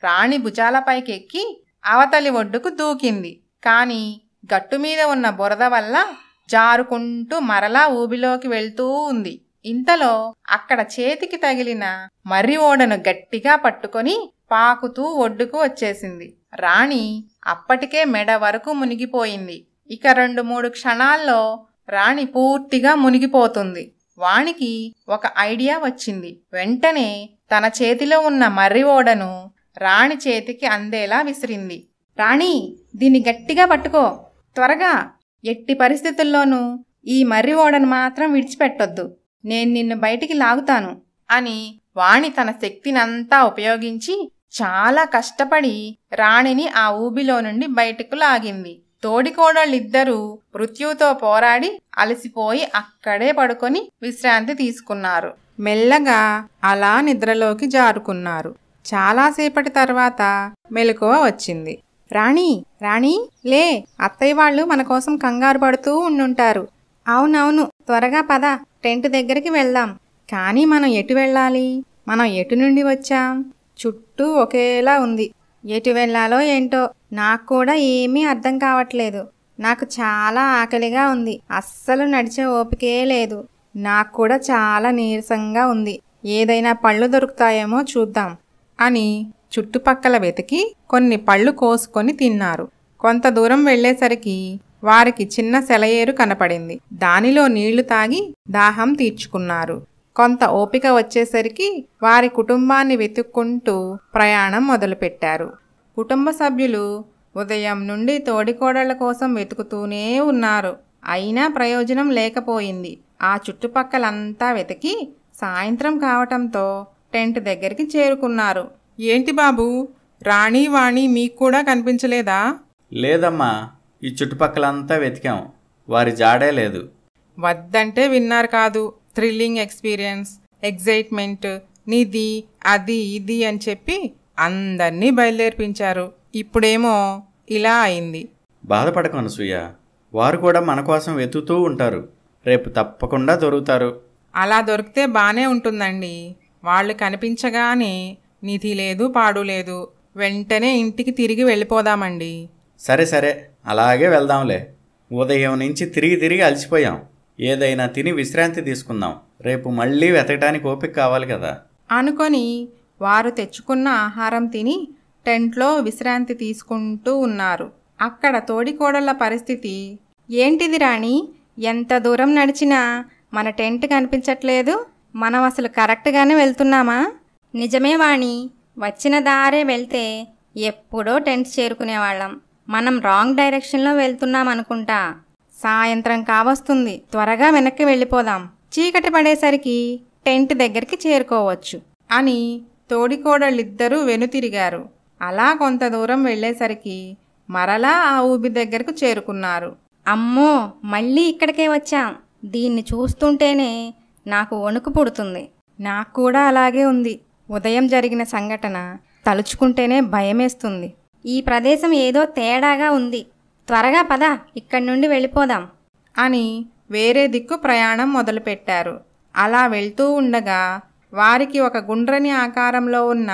రాణి భుజాలపైకి ఎక్కి అవతలి ఒడ్డుకు దూకింది కానీ గట్టు మీద ఉన్న బురద వల్ల జారుకుంటూ మరలా ఊబిలోకి వెళ్తూ ఉంది ఇంతలో అక్కడ చేతికి తగిలిన మర్రి ఓడను గట్టిగా పట్టుకొని పాకుతూ ఒడ్డుకు వచ్చేసింది రాణి అప్పటికే మెడ వరకు మునిగిపోయింది ఇక రెండు మూడు క్షణాల్లో రాణి పూర్తిగా మునిగిపోతుంది వానికి ఒక ఐడియా వచ్చింది వెంటనే తన చేతిలో ఉన్న మర్రి ఓడను రాణి చేతికి అందేలా విసిరింది రాణి దీన్ని గట్టిగా పట్టుకో త్వరగా ఎట్టి పరిస్థితుల్లోనూ ఈ మర్రి ఓడను మాత్రం విడిచిపెట్టొద్దు నేను నిన్ను బయటికి లాగుతాను అని వాణి తన శక్తినంతా ఉపయోగించి చాలా కష్టపడి రాణిని ఆ ఊబిలో నుండి బయటకు లాగింది తోడికోడళ్ళిద్దరూ మృత్యుతో పోరాడి అలసిపోయి అక్కడే పడుకొని విశ్రాంతి తీసుకున్నారు మెల్లగా అలా నిద్రలోకి జారుకున్నారు చాలాసేపటి తర్వాత మెలకువ వచ్చింది రాణి రాణి లే అత్తయ్య వాళ్ళు మన కోసం కంగారు పడుతూ ఉండుంటారు అవునవును త్వరగా పద టెంట్ దగ్గరికి వెళ్దాం కానీ మనం ఎటు వెళ్ళాలి మనం ఎటు నుండి వచ్చాం చుట్టూ ఒకేలా ఉంది ఎటు వెళ్ళాలో ఏంటో నాకు కూడా ఏమీ అర్థం కావట్లేదు నాకు చాలా ఆకలిగా ఉంది అస్సలు నడిచే ఓపికే లేదు నాకు కూడా చాలా నీరసంగా ఉంది ఏదైనా పళ్ళు దొరుకుతాయేమో చూద్దాం అని చుట్టుపక్కల వెతికి కొన్ని పళ్ళు కోసుకొని తిన్నారు కొంత దూరం వెళ్ళేసరికి వారికి చిన్న సెలయేరు కనపడింది దానిలో నీళ్లు తాగి దాహం తీర్చుకున్నారు కొంత ఓపిక వచ్చేసరికి వారి కుటుంబాన్ని వెతుక్కుంటూ ప్రయాణం మొదలుపెట్టారు కుటుంబ సభ్యులు ఉదయం నుండి తోడికోడళ్ల కోసం వెతుకుతూనే ఉన్నారు అయినా ప్రయోజనం లేకపోయింది ఆ చుట్టుపక్కలంతా వెతికి సాయంత్రం కావటంతో టెంట్ దగ్గరికి చేరుకున్నారు ఏంటి బాబు రాణి వాణి మీకు కూడా కనిపించలేదా లేదమ్మా ఈ చుట్టుపక్కలంతా వెతికాం వారి జాడే లేదు వద్దంటే విన్నారు కాదు థ్రిల్లింగ్ ఎక్స్పీరియన్స్ ఎగ్జైట్మెంట్ నిధి అది ఇది అని చెప్పి అందరినీ బయలుదేర్పించారు ఇప్పుడేమో ఇలా అయింది బాధపడకు అనసూయ వారు కూడా మన కోసం వెతుకుతూ ఉంటారు రేపు తప్పకుండా దొరుకుతారు అలా దొరికితే బాగానే ఉంటుందండి వాళ్ళు కనిపించగానే నిధి లేదు పాడు లేదు వెంటనే ఇంటికి తిరిగి వెళ్ళిపోదామండి సరే సరే అలాగే వెళ్దాంలే ఉదయం నుంచి తిరిగి తిరిగి అలసిపోయాం ఏదైనా తిని విశ్రాంతి తీసుకుందాం రేపు మళ్ళీ వెతకటానికి ఓపిక కావాలి కదా అనుకొని వారు తెచ్చుకున్న ఆహారం తిని టెంట్లో విశ్రాంతి తీసుకుంటూ ఉన్నారు అక్కడ తోడికోడళ్ల పరిస్థితి ఏంటిది రాణి ఎంత దూరం నడిచినా మన టెంట్ కనిపించట్లేదు మనం అసలు కరెక్ట్గానే వెళ్తున్నామా నిజమే వాణి వచ్చిన దారే వెళ్తే ఎప్పుడో టెంట్ చేరుకునేవాళ్ళం మనం రాంగ్ డైరెక్షన్లో వెళ్తున్నాం అనుకుంటా సాయంత్రం కావస్తుంది త్వరగా వెనక్కి వెళ్ళిపోదాం చీకటి పడేసరికి టెంట్ దగ్గరికి చేరుకోవచ్చు అని తోడికోడళ్ళిద్దరూ వెనుతిరిగారు అలా కొంత దూరం వెళ్ళేసరికి మరలా ఆ ఊబి దగ్గరకు చేరుకున్నారు అమ్మో మళ్ళీ ఇక్కడికే వచ్చాం దీన్ని చూస్తుంటేనే నాకు వణుకు పుడుతుంది నాకు కూడా అలాగే ఉంది ఉదయం జరిగిన సంఘటన తలుచుకుంటేనే భయమేస్తుంది ఈ ప్రదేశం ఏదో తేడాగా ఉంది త్వరగా పద ఇక్కడి నుండి వెళ్ళిపోదాం అని వేరే దిక్కు ప్రయాణం మొదలుపెట్టారు అలా వెళ్తూ ఉండగా వారికి ఒక గుండ్రని ఆకారంలో ఉన్న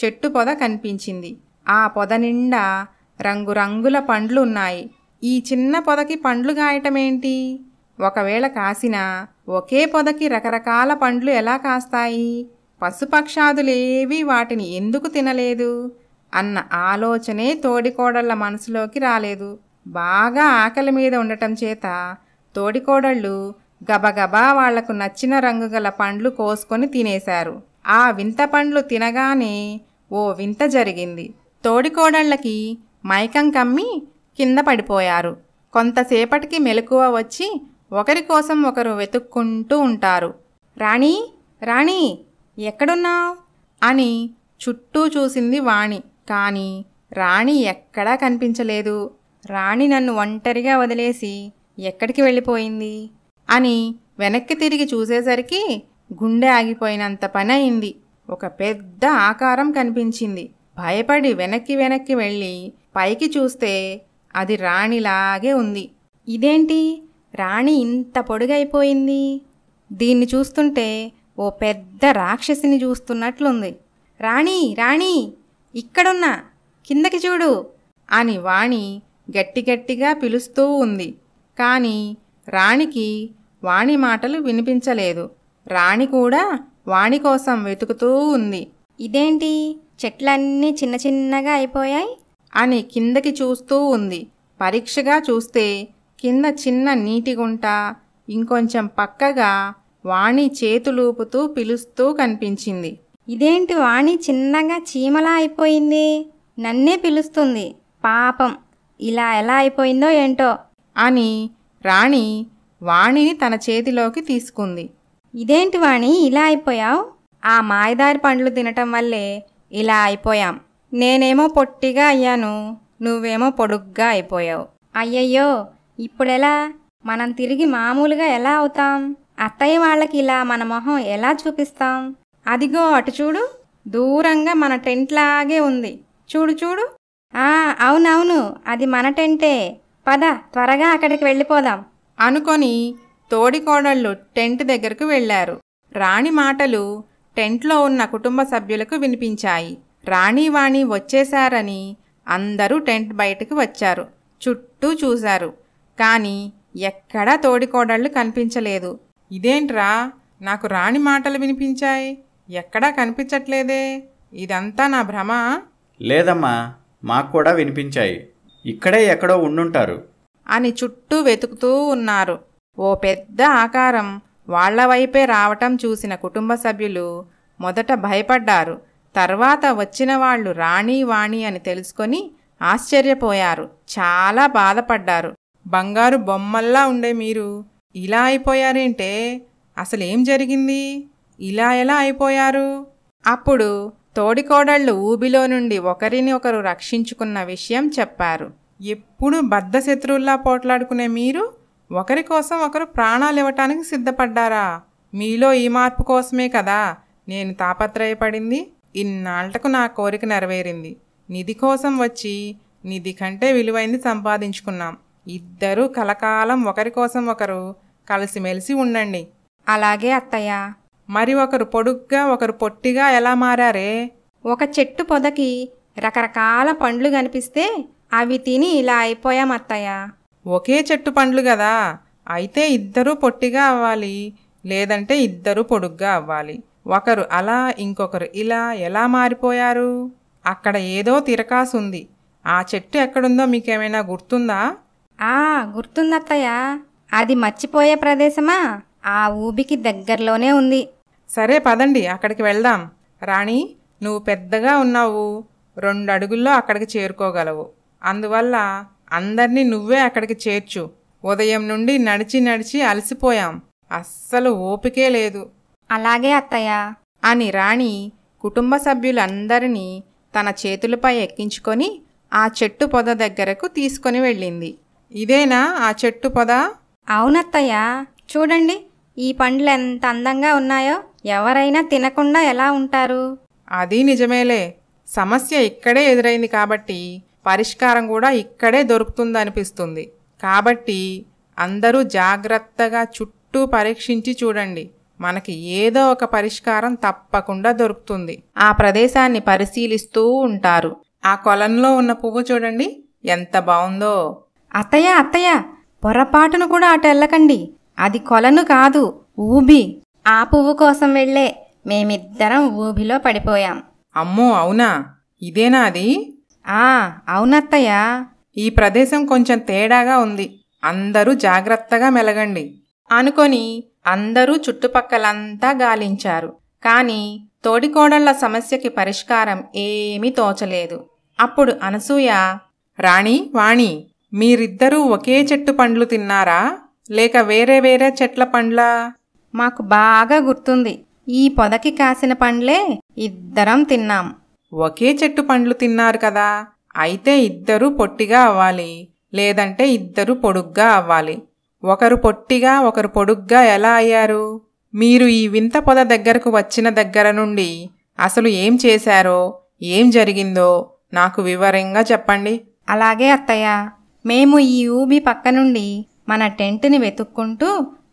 చెట్టు పొద కనిపించింది ఆ పొద నిండా రంగురంగుల పండ్లు ఉన్నాయి ఈ చిన్న పొదకి పండ్లు గాయటమేంటి ఒకవేళ కాసినా ఒకే పొదకి రకరకాల పండ్లు ఎలా కాస్తాయి పశుపక్షాదులేవీ వాటిని ఎందుకు తినలేదు అన్న ఆలోచనే తోడికోడళ్ల మనసులోకి రాలేదు బాగా ఆకలి మీద ఉండటం చేత తోడికోడళ్ళు గబగబా వాళ్లకు నచ్చిన రంగు గల పండ్లు కోసుకొని తినేశారు ఆ వింత పండ్లు తినగానే ఓ వింత జరిగింది తోడికోడళ్ళకి మైకం కమ్మి కింద పడిపోయారు కొంతసేపటికి మెలకువ వచ్చి ఒకరి కోసం ఒకరు వెతుక్కుంటూ ఉంటారు రాణి రాణి ఎక్కడున్నావు అని చుట్టూ చూసింది వాణి కానీ రాణి ఎక్కడా కనిపించలేదు రాణి నన్ను ఒంటరిగా వదిలేసి ఎక్కడికి వెళ్ళిపోయింది అని వెనక్కి తిరిగి చూసేసరికి గుండె ఆగిపోయినంత పని అయింది ఒక పెద్ద ఆకారం కనిపించింది భయపడి వెనక్కి వెనక్కి వెళ్ళి పైకి చూస్తే అది రాణిలాగే ఉంది ఇదేంటి రాణి ఇంత పొడుగైపోయింది దీన్ని చూస్తుంటే ఓ పెద్ద రాక్షసిని చూస్తున్నట్లుంది రాణి రాణి ఇక్కడున్నా కిందకి చూడు అని వాణి గట్టిగట్టిగా పిలుస్తూ ఉంది కానీ రాణికి వాణి మాటలు వినిపించలేదు రాణి కూడా వాణి కోసం వెతుకుతూ ఉంది ఇదేంటి చెట్లన్నీ చిన్న చిన్నగా అయిపోయాయి అని కిందకి చూస్తూ ఉంది పరీక్షగా చూస్తే కింద చిన్న నీటి గుంట ఇంకొంచెం పక్కగా వాణి చేతులూపుతూ పిలుస్తూ కనిపించింది ఇదేంటి వాణి చిన్నగా చీమలా అయిపోయింది నన్నే పిలుస్తుంది పాపం ఇలా ఎలా అయిపోయిందో ఏంటో అని రాణి వాణిని తన చేతిలోకి తీసుకుంది ఇదేంటి వాణి ఇలా అయిపోయావు ఆ మాయదారి పండ్లు తినటం వల్లే ఇలా అయిపోయాం నేనేమో పొట్టిగా అయ్యాను నువ్వేమో పొడుగ్గా అయిపోయావు అయ్యయ్యో ఇప్పుడెలా మనం తిరిగి మామూలుగా ఎలా అవుతాం అత్తయ్య వాళ్ళకి ఇలా మన మొహం ఎలా చూపిస్తాం అదిగో అటు చూడు దూరంగా మన టెంట్ లాగే ఉంది చూడు చూడు అవునవును అది మన టెంటే పద త్వరగా అక్కడికి వెళ్ళిపోదాం అనుకొని తోడికోడళ్ళు టెంట్ దగ్గరకు వెళ్లారు రాణి మాటలు టెంట్లో ఉన్న కుటుంబ సభ్యులకు వినిపించాయి రాణివాణి వచ్చేశారని అందరూ టెంట్ బయటకు వచ్చారు చుట్టూ చూశారు కానీ ఎక్కడా తోడికోడళ్ళు కనిపించలేదు ఇదేంట్రా నాకు రాణి మాటలు వినిపించాయి ఎక్కడా కనిపించట్లేదే ఇదంతా నా భ్రమ లేదమ్మా మాకు కూడా వినిపించాయి ఇక్కడే ఎక్కడో ఉండుంటారు అని చుట్టూ వెతుకుతూ ఉన్నారు ఓ పెద్ద ఆకారం వాళ్ల వైపే రావటం చూసిన కుటుంబ సభ్యులు మొదట భయపడ్డారు తర్వాత వచ్చిన వాళ్ళు రాణి వాణి అని తెలుసుకొని ఆశ్చర్యపోయారు చాలా బాధపడ్డారు బంగారు బొమ్మల్లా ఉండే మీరు ఇలా అయిపోయారేంటే అసలేం జరిగింది ఇలా ఎలా అయిపోయారు అప్పుడు తోడికోడళ్ళు ఊబిలో నుండి ఒకరిని ఒకరు రక్షించుకున్న విషయం చెప్పారు ఎప్పుడు బద్ధశత్రువుల్లా పోట్లాడుకునే మీరు ఒకరి కోసం ఒకరు ప్రాణాలు ఇవ్వటానికి సిద్ధపడ్డారా మీలో ఈ మార్పు కోసమే కదా నేను తాపత్రయపడింది ఇన్నాళ్లకు నా కోరిక నెరవేరింది నిధి కోసం వచ్చి నిధి కంటే విలువైంది సంపాదించుకున్నాం ఇద్దరూ కలకాలం ఒకరి కోసం ఒకరు కలిసిమెలిసి ఉండండి అలాగే అత్తయ్య మరి ఒకరు పొడుగ్గా ఒకరు పొట్టిగా ఎలా మారారే ఒక చెట్టు పొదకి రకరకాల పండ్లు కనిపిస్తే అవి తిని ఇలా అయిపోయామత్తయ్యా ఒకే చెట్టు పండ్లు కదా అయితే ఇద్దరూ పొట్టిగా అవ్వాలి లేదంటే ఇద్దరూ పొడుగ్గా అవ్వాలి ఒకరు అలా ఇంకొకరు ఇలా ఎలా మారిపోయారు అక్కడ ఏదో తిరకాసుంది ఆ చెట్టు ఎక్కడుందో మీకేమైనా గుర్తుందా ఆ గుర్తుందత్తయ్యా అది మర్చిపోయే ప్రదేశమా ఆ ఊబికి దగ్గరలోనే ఉంది సరే పదండి అక్కడికి వెళ్దాం రాణి నువ్వు పెద్దగా ఉన్నావు రెండు అడుగుల్లో అక్కడికి చేరుకోగలవు అందువల్ల అందరినీ నువ్వే అక్కడికి చేర్చు ఉదయం నుండి నడిచి నడిచి అలసిపోయాం అస్సలు ఓపికే లేదు అలాగే అత్తయ్య అని రాణి కుటుంబ సభ్యులందరినీ తన చేతులపై ఎక్కించుకొని ఆ చెట్టు పొద దగ్గరకు తీసుకొని వెళ్ళింది ఇదేనా ఆ చెట్టు పొద అవునత్తయ్య చూడండి ఈ పండ్లు ఎంత అందంగా ఉన్నాయో ఎవరైనా తినకుండా ఎలా ఉంటారు అది నిజమేలే సమస్య ఇక్కడే ఎదురైంది కాబట్టి పరిష్కారం కూడా ఇక్కడే దొరుకుతుందనిపిస్తుంది కాబట్టి అందరూ జాగ్రత్తగా చుట్టూ పరీక్షించి చూడండి మనకి ఏదో ఒక పరిష్కారం తప్పకుండా దొరుకుతుంది ఆ ప్రదేశాన్ని పరిశీలిస్తూ ఉంటారు ఆ కొలంలో ఉన్న పువ్వు చూడండి ఎంత బాగుందో అత్తయ్య అత్తయ్య పొరపాటును కూడా అటు వెళ్ళకండి అది కొలను కాదు ఊబి ఆ పువ్వు కోసం వెళ్లే మేమిద్దరం ఊబిలో పడిపోయాం అమ్మో అవునా ఇదేనా అది ఆ అవునత్తయ్య ఈ ప్రదేశం కొంచెం తేడాగా ఉంది అందరూ జాగ్రత్తగా మెలగండి అనుకొని అందరూ చుట్టుపక్కలంతా గాలించారు కానీ తోడికోడళ్ల సమస్యకి పరిష్కారం ఏమీ తోచలేదు అప్పుడు అనసూయ రాణి వాణి మీరిద్దరూ ఒకే చెట్టు పండ్లు తిన్నారా లేక వేరే వేరే చెట్ల పండ్లా మాకు బాగా గుర్తుంది ఈ పొదకి కాసిన పండ్లే ఇద్దరం తిన్నాం ఒకే చెట్టు పండ్లు తిన్నారు కదా అయితే ఇద్దరు పొట్టిగా అవ్వాలి లేదంటే ఇద్దరు పొడుగ్గా అవ్వాలి ఒకరు పొట్టిగా ఒకరు పొడుగ్గా ఎలా అయ్యారు మీరు ఈ వింత పొద దగ్గరకు వచ్చిన దగ్గర నుండి అసలు ఏం చేశారో ఏం జరిగిందో నాకు వివరంగా చెప్పండి అలాగే అత్తయ్య మేము ఈ ఊబి పక్క నుండి మన టెంట్ని వెతుక్కుంటూ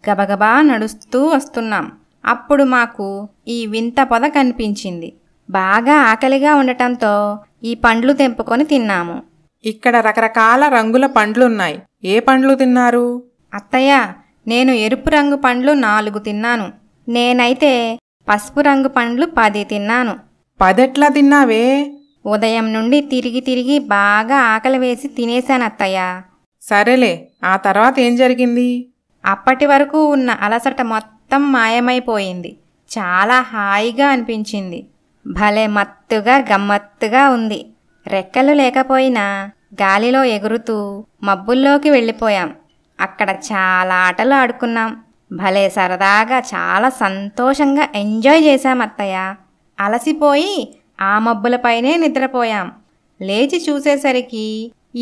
గబగబా నడుస్తూ వస్తున్నాం అప్పుడు మాకు ఈ వింత పొద కనిపించింది బాగా ఆకలిగా ఉండటంతో ఈ పండ్లు తెంపుకొని తిన్నాము ఇక్కడ రకరకాల రంగుల పండ్లున్నాయి ఏ పండ్లు తిన్నారు అత్తయ్య నేను ఎరుపు రంగు పండ్లు నాలుగు తిన్నాను నేనైతే పసుపు రంగు పండ్లు పది తిన్నాను పదెట్లా తిన్నావే ఉదయం నుండి తిరిగి తిరిగి బాగా ఆకలి వేసి తినేశాను సరేలే ఆ తర్వాత ఏం జరిగింది అప్పటి వరకు ఉన్న అలసట మొత్తం మాయమైపోయింది చాలా హాయిగా అనిపించింది భలే మత్తుగా గమ్మత్తుగా ఉంది రెక్కలు లేకపోయినా గాలిలో ఎగురుతూ మబ్బుల్లోకి వెళ్ళిపోయాం అక్కడ చాలా ఆటలు ఆడుకున్నాం భలే సరదాగా చాలా సంతోషంగా ఎంజాయ్ చేశాం అత్తయ్య అలసిపోయి ఆ మబ్బులపైనే నిద్రపోయాం లేచి చూసేసరికి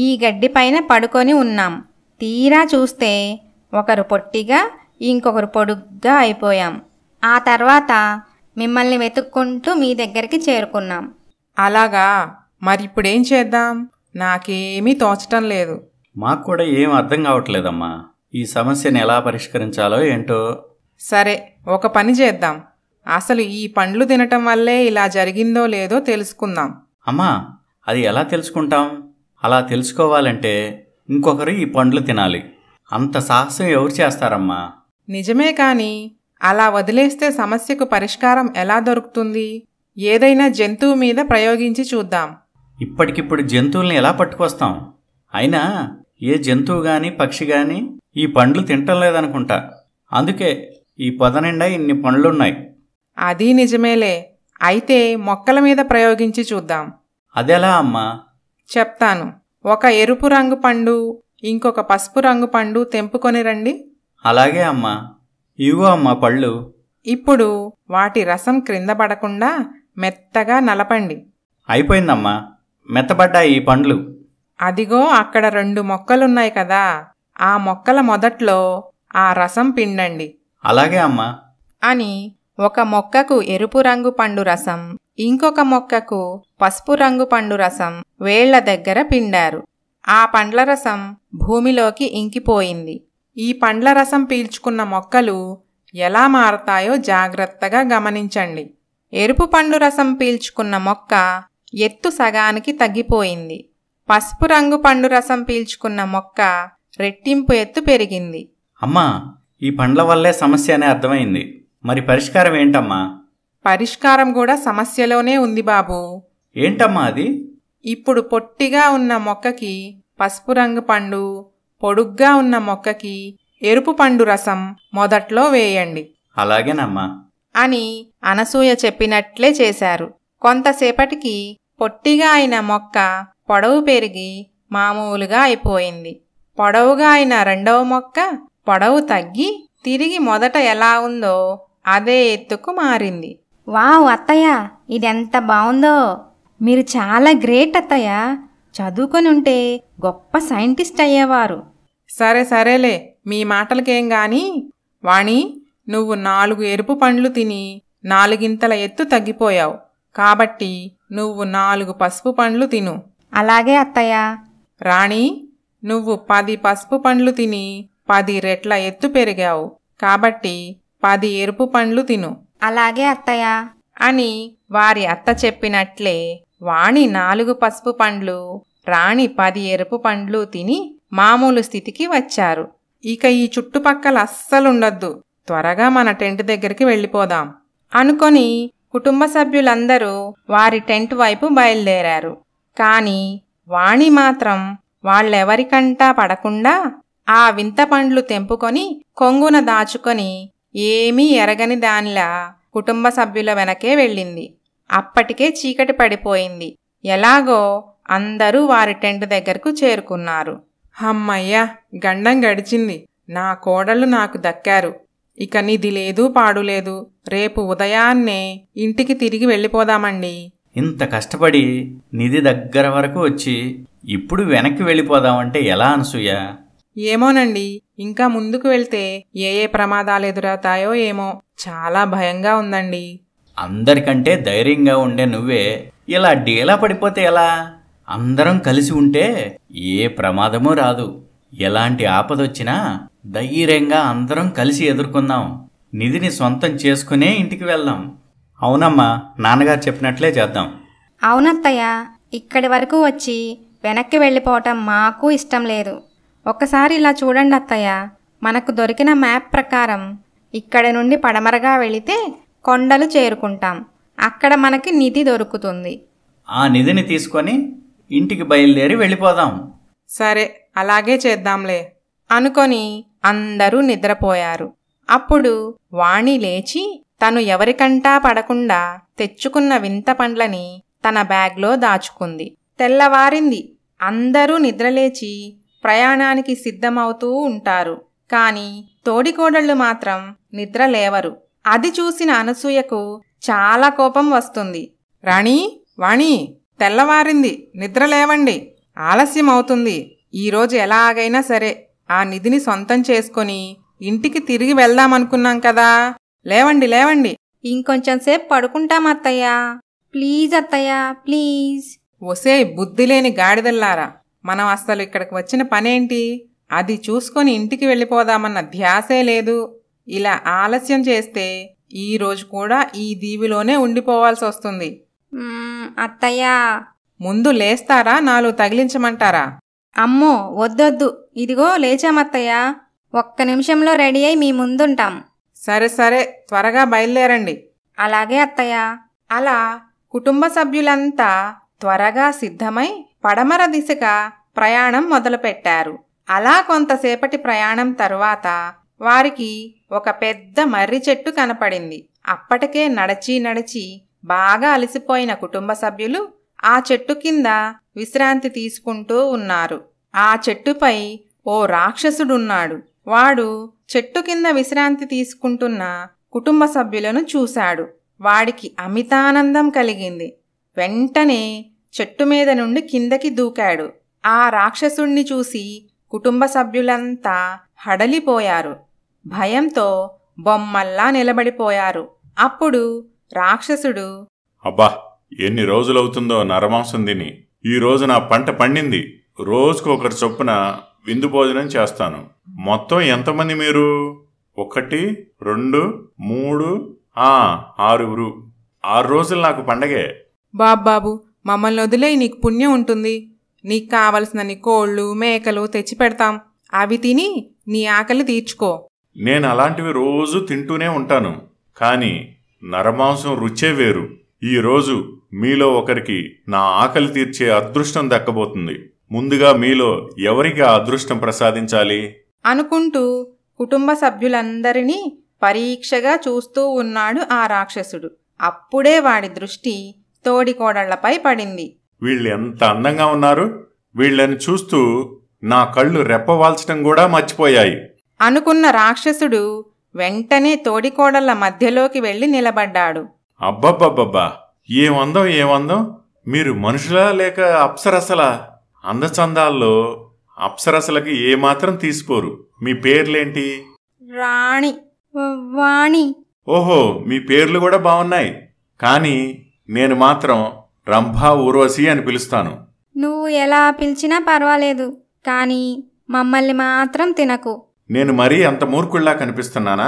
ఈ గడ్డిపైన పడుకొని ఉన్నాం తీరా చూస్తే ఒకరు పొట్టిగా ఇంకొకరు పొడుగ్గా అయిపోయాం ఆ తర్వాత మిమ్మల్ని వెతుక్కుంటూ మీ దగ్గరికి చేరుకున్నాం అలాగా మరిప్పుడేం చేద్దాం నాకేమీ తోచటం లేదు మాకు కూడా ఏం అర్థం కావట్లేదమ్మా ఈ సమస్యను ఎలా పరిష్కరించాలో ఏంటో సరే ఒక పని చేద్దాం అసలు ఈ పండ్లు తినటం వల్లే ఇలా జరిగిందో లేదో తెలుసుకుందాం అమ్మా అది ఎలా తెలుసుకుంటాం అలా తెలుసుకోవాలంటే ఇంకొకరు ఈ పండ్లు తినాలి అంత సాహసం ఎవరు చేస్తారమ్మా నిజమే కాని అలా వదిలేస్తే సమస్యకు పరిష్కారం ఎలా దొరుకుతుంది ఏదైనా జంతువు మీద ప్రయోగించి చూద్దాం ఇప్పటికిప్పుడు జంతువుల్ని ఎలా పట్టుకొస్తాం అయినా ఏ జంతువు గాని పక్షి గాని ఈ పండ్లు తింటం లేదనుకుంటా అందుకే ఈ పొద నిండా ఇన్ని పండ్లున్నాయి అది నిజమేలే అయితే మొక్కల మీద ప్రయోగించి చూద్దాం అదెలా అమ్మా చెప్తాను ఒక ఎరుపు రంగు పండు ఇంకొక పసుపు రంగు పండు తెంపుకొని రండి అలాగే అమ్మా ఇగో అమ్మా పళ్ళు ఇప్పుడు వాటి రసం క్రింద పడకుండా మెత్తగా నలపండి అయిపోయిందమ్మా మెత్తబడ్డాయి ఈ పండ్లు అదిగో అక్కడ రెండు మొక్కలున్నాయి కదా ఆ మొక్కల మొదట్లో ఆ రసం పిండండి అలాగే అమ్మా అని ఒక మొక్కకు ఎరుపు రంగు పండు రసం ఇంకొక మొక్కకు పసుపు రంగు పండు రసం వేళ్ల దగ్గర పిండారు ఆ పండ్ల రసం భూమిలోకి ఇంకిపోయింది ఈ పండ్ల రసం పీల్చుకున్న మొక్కలు ఎలా మారతాయో జాగ్రత్తగా గమనించండి ఎరుపు పండు రసం పీల్చుకున్న మొక్క ఎత్తు సగానికి తగ్గిపోయింది పసుపు రంగు పండు రసం పీల్చుకున్న మొక్క రెట్టింపు ఎత్తు పెరిగింది అమ్మా ఈ పండ్ల వల్లే సమస్య అనే అర్థమైంది మరి పరిష్కారం ఏంటమ్మా పరిష్కారం కూడా సమస్యలోనే ఉంది బాబు ఏంటమ్మా అది ఇప్పుడు పొట్టిగా ఉన్న మొక్కకి పసుపు రంగు పండు పొడుగ్గా ఉన్న మొక్కకి ఎరుపు పండు రసం మొదట్లో వేయండి అలాగేనమ్మా అని అనసూయ చెప్పినట్లే చేశారు కొంతసేపటికి పొట్టిగా అయిన మొక్క పొడవు పెరిగి మామూలుగా అయిపోయింది పొడవుగా అయిన రెండవ మొక్క పొడవు తగ్గి తిరిగి మొదట ఎలా ఉందో అదే ఎత్తుకు మారింది వావ్ అత్తయ్య ఇదెంత బాగుందో మీరు చాలా గ్రేట్ అత్తయ్య చదువుకొని ఉంటే గొప్ప సైంటిస్ట్ అయ్యేవారు సరే సరేలే మీ మాటలకేం గాని వాణి నువ్వు నాలుగు ఎరుపు పండ్లు తిని నాలుగింతల ఎత్తు తగ్గిపోయావు కాబట్టి నువ్వు నాలుగు పసుపు పండ్లు తిను అలాగే అత్తయ్య రాణి నువ్వు పది పసుపు పండ్లు తిని పది రెట్ల ఎత్తు పెరిగావు కాబట్టి పది ఎరుపు పండ్లు తిను అలాగే అత్తయ్య అని వారి అత్త చెప్పినట్లే వాణి నాలుగు పసుపు పండ్లు రాణి పది ఎరుపు పండ్లు తిని మామూలు స్థితికి వచ్చారు ఇక ఈ చుట్టుపక్కల అస్సలుండద్దు త్వరగా మన టెంట్ దగ్గరికి వెళ్ళిపోదాం అనుకొని కుటుంబ సభ్యులందరూ వారి టెంట్ వైపు బయలుదేరారు కాని వాణి మాత్రం వాళ్ళెవరికంటా పడకుండా ఆ వింత పండ్లు తెంపుకొని కొంగున దాచుకొని ఏమీ ఎరగని దానిలా కుటుంబ సభ్యుల వెనకే వెళ్ళింది అప్పటికే చీకటి పడిపోయింది ఎలాగో అందరూ వారి టెంట్ దగ్గరకు చేరుకున్నారు హమ్మయ్యా గండం గడిచింది నా కోడళ్ళు నాకు దక్కారు ఇక నిధి లేదు పాడులేదు రేపు ఉదయాన్నే ఇంటికి తిరిగి వెళ్ళిపోదామండి ఇంత కష్టపడి నిధి దగ్గర వరకు వచ్చి ఇప్పుడు వెనక్కి వెళ్ళిపోదామంటే ఎలా అనసూయ ఏమోనండి ఇంకా ముందుకు వెళ్తే ఏ ఏ ప్రమాదాలు ఎదురవుతాయో ఏమో చాలా భయంగా ఉందండి అందరికంటే ధైర్యంగా ఉండే నువ్వే ఇలా డీలా పడిపోతే ఎలా అందరం కలిసి ఉంటే ఏ ప్రమాదమూ రాదు ఎలాంటి ఆపదొచ్చినా ధైర్యంగా అందరం కలిసి ఎదుర్కొందాం నిధిని సొంతం చేసుకునే ఇంటికి వెళ్దాం అవునమ్మా నాన్నగారు చెప్పినట్లే చేద్దాం అవునత్తయ్య ఇక్కడి వరకు వచ్చి వెనక్కి వెళ్ళిపోవటం మాకు ఇష్టం లేదు ఒకసారి ఇలా చూడండి అత్తయ్య మనకు దొరికిన మ్యాప్ ప్రకారం ఇక్కడ నుండి పడమరగా వెళితే కొండలు చేరుకుంటాం అక్కడ మనకి నిధి దొరుకుతుంది ఆ నిధిని తీసుకొని ఇంటికి బయలుదేరి వెళ్ళిపోదాం సరే అలాగే చేద్దాంలే అనుకొని అందరూ నిద్రపోయారు అప్పుడు వాణి లేచి తను ఎవరికంటా పడకుండా తెచ్చుకున్న వింత పండ్లని తన బ్యాగ్లో దాచుకుంది తెల్లవారింది అందరూ నిద్రలేచి ప్రయాణానికి సిద్ధమవుతూ ఉంటారు కాని తోడికోడళ్ళు మాత్రం నిద్రలేవరు అది చూసిన అనసూయకు చాలా కోపం వస్తుంది రాణి వాణి తెల్లవారింది నిద్రలేవండి ఆలస్యం అవుతుంది ఈరోజు ఎలాగైనా సరే ఆ నిధిని సొంతం చేసుకొని ఇంటికి తిరిగి వెళ్దామనుకున్నాం కదా లేవండి లేవండి ఇంకొంచెంసేపు పడుకుంటాం అత్తయ్యా ప్లీజ్ అత్తయ్యా ప్లీజ్ ఒసే బుద్ధిలేని గాడిదల్లారా మనం అస్సలు ఇక్కడికి వచ్చిన పనేంటి అది చూసుకొని ఇంటికి వెళ్ళిపోదామన్న ధ్యాసే లేదు ఇలా ఆలస్యం చేస్తే ఈరోజు కూడా ఈ దీవిలోనే ఉండిపోవాల్సి వస్తుంది అత్తయ్య ముందు లేస్తారా నాలుగు తగిలించమంటారా అమ్మో వద్దొద్దు ఇదిగో లేచామత్తయ్య ఒక్క నిమిషంలో రెడీ అయి మీ ముందుంటాం సరే సరే త్వరగా బయలుదేరండి అలాగే అత్తయ్య అలా కుటుంబ సభ్యులంతా త్వరగా సిద్ధమై పడమర దిశగా ప్రయాణం మొదలుపెట్టారు అలా కొంతసేపటి ప్రయాణం తర్వాత వారికి ఒక పెద్ద మర్రి చెట్టు కనపడింది అప్పటికే నడచి నడిచి బాగా అలసిపోయిన కుటుంబ సభ్యులు ఆ చెట్టు కింద విశ్రాంతి తీసుకుంటూ ఉన్నారు ఆ చెట్టుపై ఓ రాక్షసుడున్నాడు వాడు చెట్టు కింద విశ్రాంతి తీసుకుంటున్న కుటుంబ సభ్యులను చూశాడు వాడికి అమితానందం కలిగింది వెంటనే చెట్టు మీద నుండి కిందకి దూకాడు ఆ రాక్షసుణ్ణి చూసి కుటుంబ సభ్యులంతా హడలిపోయారు భయంతో బొమ్మల్లా నిలబడిపోయారు అప్పుడు రాక్షసుడు అబ్బా ఎన్ని రోజులవుతుందో నరమాంసం తిని ఈరోజు నా పంట పండింది రోజుకు ఒకరి చొప్పున విందు భోజనం చేస్తాను మొత్తం ఎంతమంది మీరు ఒకటి రెండు మూడు ఆ ఆరుగురు ఆరు రోజులు నాకు పండగే బాబ్బాబు మమ్మల్ని వదిలే నీకు పుణ్యం ఉంటుంది నీకు కావలసినన్ని కోళ్ళు మేకలు తెచ్చి పెడతాం అవి తిని నీ ఆకలి తీర్చుకో నేను అలాంటివి రోజు తింటూనే ఉంటాను కానీ నరమాంసం రుచే వేరు ఈరోజు మీలో ఒకరికి నా ఆకలి తీర్చే అదృష్టం దక్కబోతుంది ముందుగా మీలో ఎవరికి ఆ అదృష్టం ప్రసాదించాలి అనుకుంటూ కుటుంబ సభ్యులందరినీ పరీక్షగా చూస్తూ ఉన్నాడు ఆ రాక్షసుడు అప్పుడే వాడి దృష్టి తోడికోడళ్లపై పడింది వీళ్ళు ఎంత అందంగా ఉన్నారు వీళ్ళని చూస్తూ నా కళ్ళు రెప్పవాల్చడం కూడా మర్చిపోయాయి అనుకున్న రాక్షసుడు వెంటనే తోడికోడళ్ల మధ్యలోకి వెళ్ళి నిలబడ్డాడు అబ్బబ్బబ్బబ్బా ఏమందం ఏమందం మీరు మనుషులా లేక అప్సరసలా అందచందాల్లో అప్సరసలకి ఏమాత్రం తీసుకోరు మీ పేర్లేంటి రాణి వాణి ఓహో మీ పేర్లు కూడా బాగున్నాయి కానీ నేను మాత్రం రంభా ఊర్వశి అని పిలుస్తాను నువ్వు ఎలా పిలిచినా పర్వాలేదు కానీ మమ్మల్ని మాత్రం తినకు నేను మరీ అంత మూర్ఖుల్లా కనిపిస్తున్నానా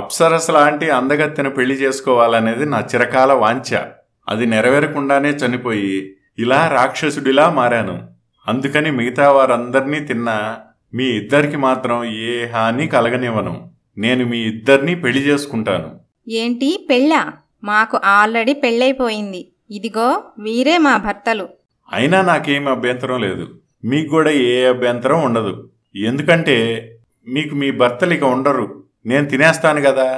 అప్సరస్ లాంటి అందగత్తెను పెళ్లి చేసుకోవాలనేది నా చిరకాల వాంఛ అది నెరవేరకుండానే చనిపోయి ఇలా రాక్షసుడిలా మారాను అందుకని మిగతా వారందరినీ తిన్నా మీ ఇద్దరికి మాత్రం ఏ హాని కలగనివ్వను నేను మీ ఇద్దరినీ పెళ్లి చేసుకుంటాను ఏంటి పెళ్ళా మాకు ఆల్రెడీ పెళ్ళైపోయింది ఇదిగో వీరే మా భర్తలు అయినా నాకేం అభ్యంతరం లేదు మీకు కూడా ఏ అభ్యంతరం ఉండదు ఎందుకంటే మీకు మీ భర్తలిక ఉండరు నేను తినేస్తాను కదా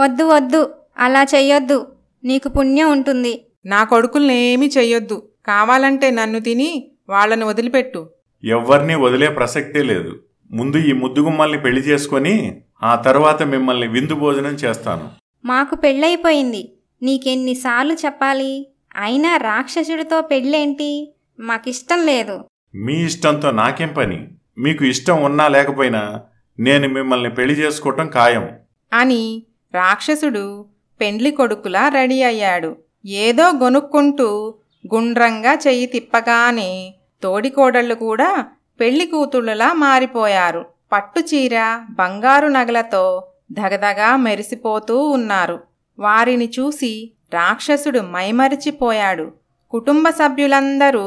వద్దు వద్దు అలా చెయ్యొద్దు నీకు పుణ్యం ఉంటుంది నా కొడుకుల్నేమీ చెయ్యొద్దు కావాలంటే నన్ను తిని వాళ్ళని వదిలిపెట్టు ఎవ్వరినీ వదిలే ప్రసక్తే లేదు ముందు ఈ ముద్దుగుమ్మల్ని పెళ్లి చేసుకొని ఆ తర్వాత మిమ్మల్ని విందు భోజనం చేస్తాను మాకు పెళ్ళైపోయింది నీకెన్నిసార్లు చెప్పాలి అయినా రాక్షసుడితో పెళ్ళేంటి మాకిష్టం లేదు మీ ఇష్టంతో నాకేం పని మీకు ఇష్టం ఉన్నా లేకపోయినా నేను మిమ్మల్ని పెళ్లి చేసుకోవటం ఖాయం అని రాక్షసుడు పెండ్లి కొడుకులా రెడీ అయ్యాడు ఏదో గొనుక్కుంటూ గుండ్రంగా చెయ్యి తిప్పగానే తోడికోడళ్ళు కూడా పెళ్లి కూతుళ్ళులా మారిపోయారు పట్టుచీర బంగారు నగలతో దగదగా మెరిసిపోతూ ఉన్నారు వారిని చూసి రాక్షసుడు మైమరిచిపోయాడు కుటుంబ సభ్యులందరూ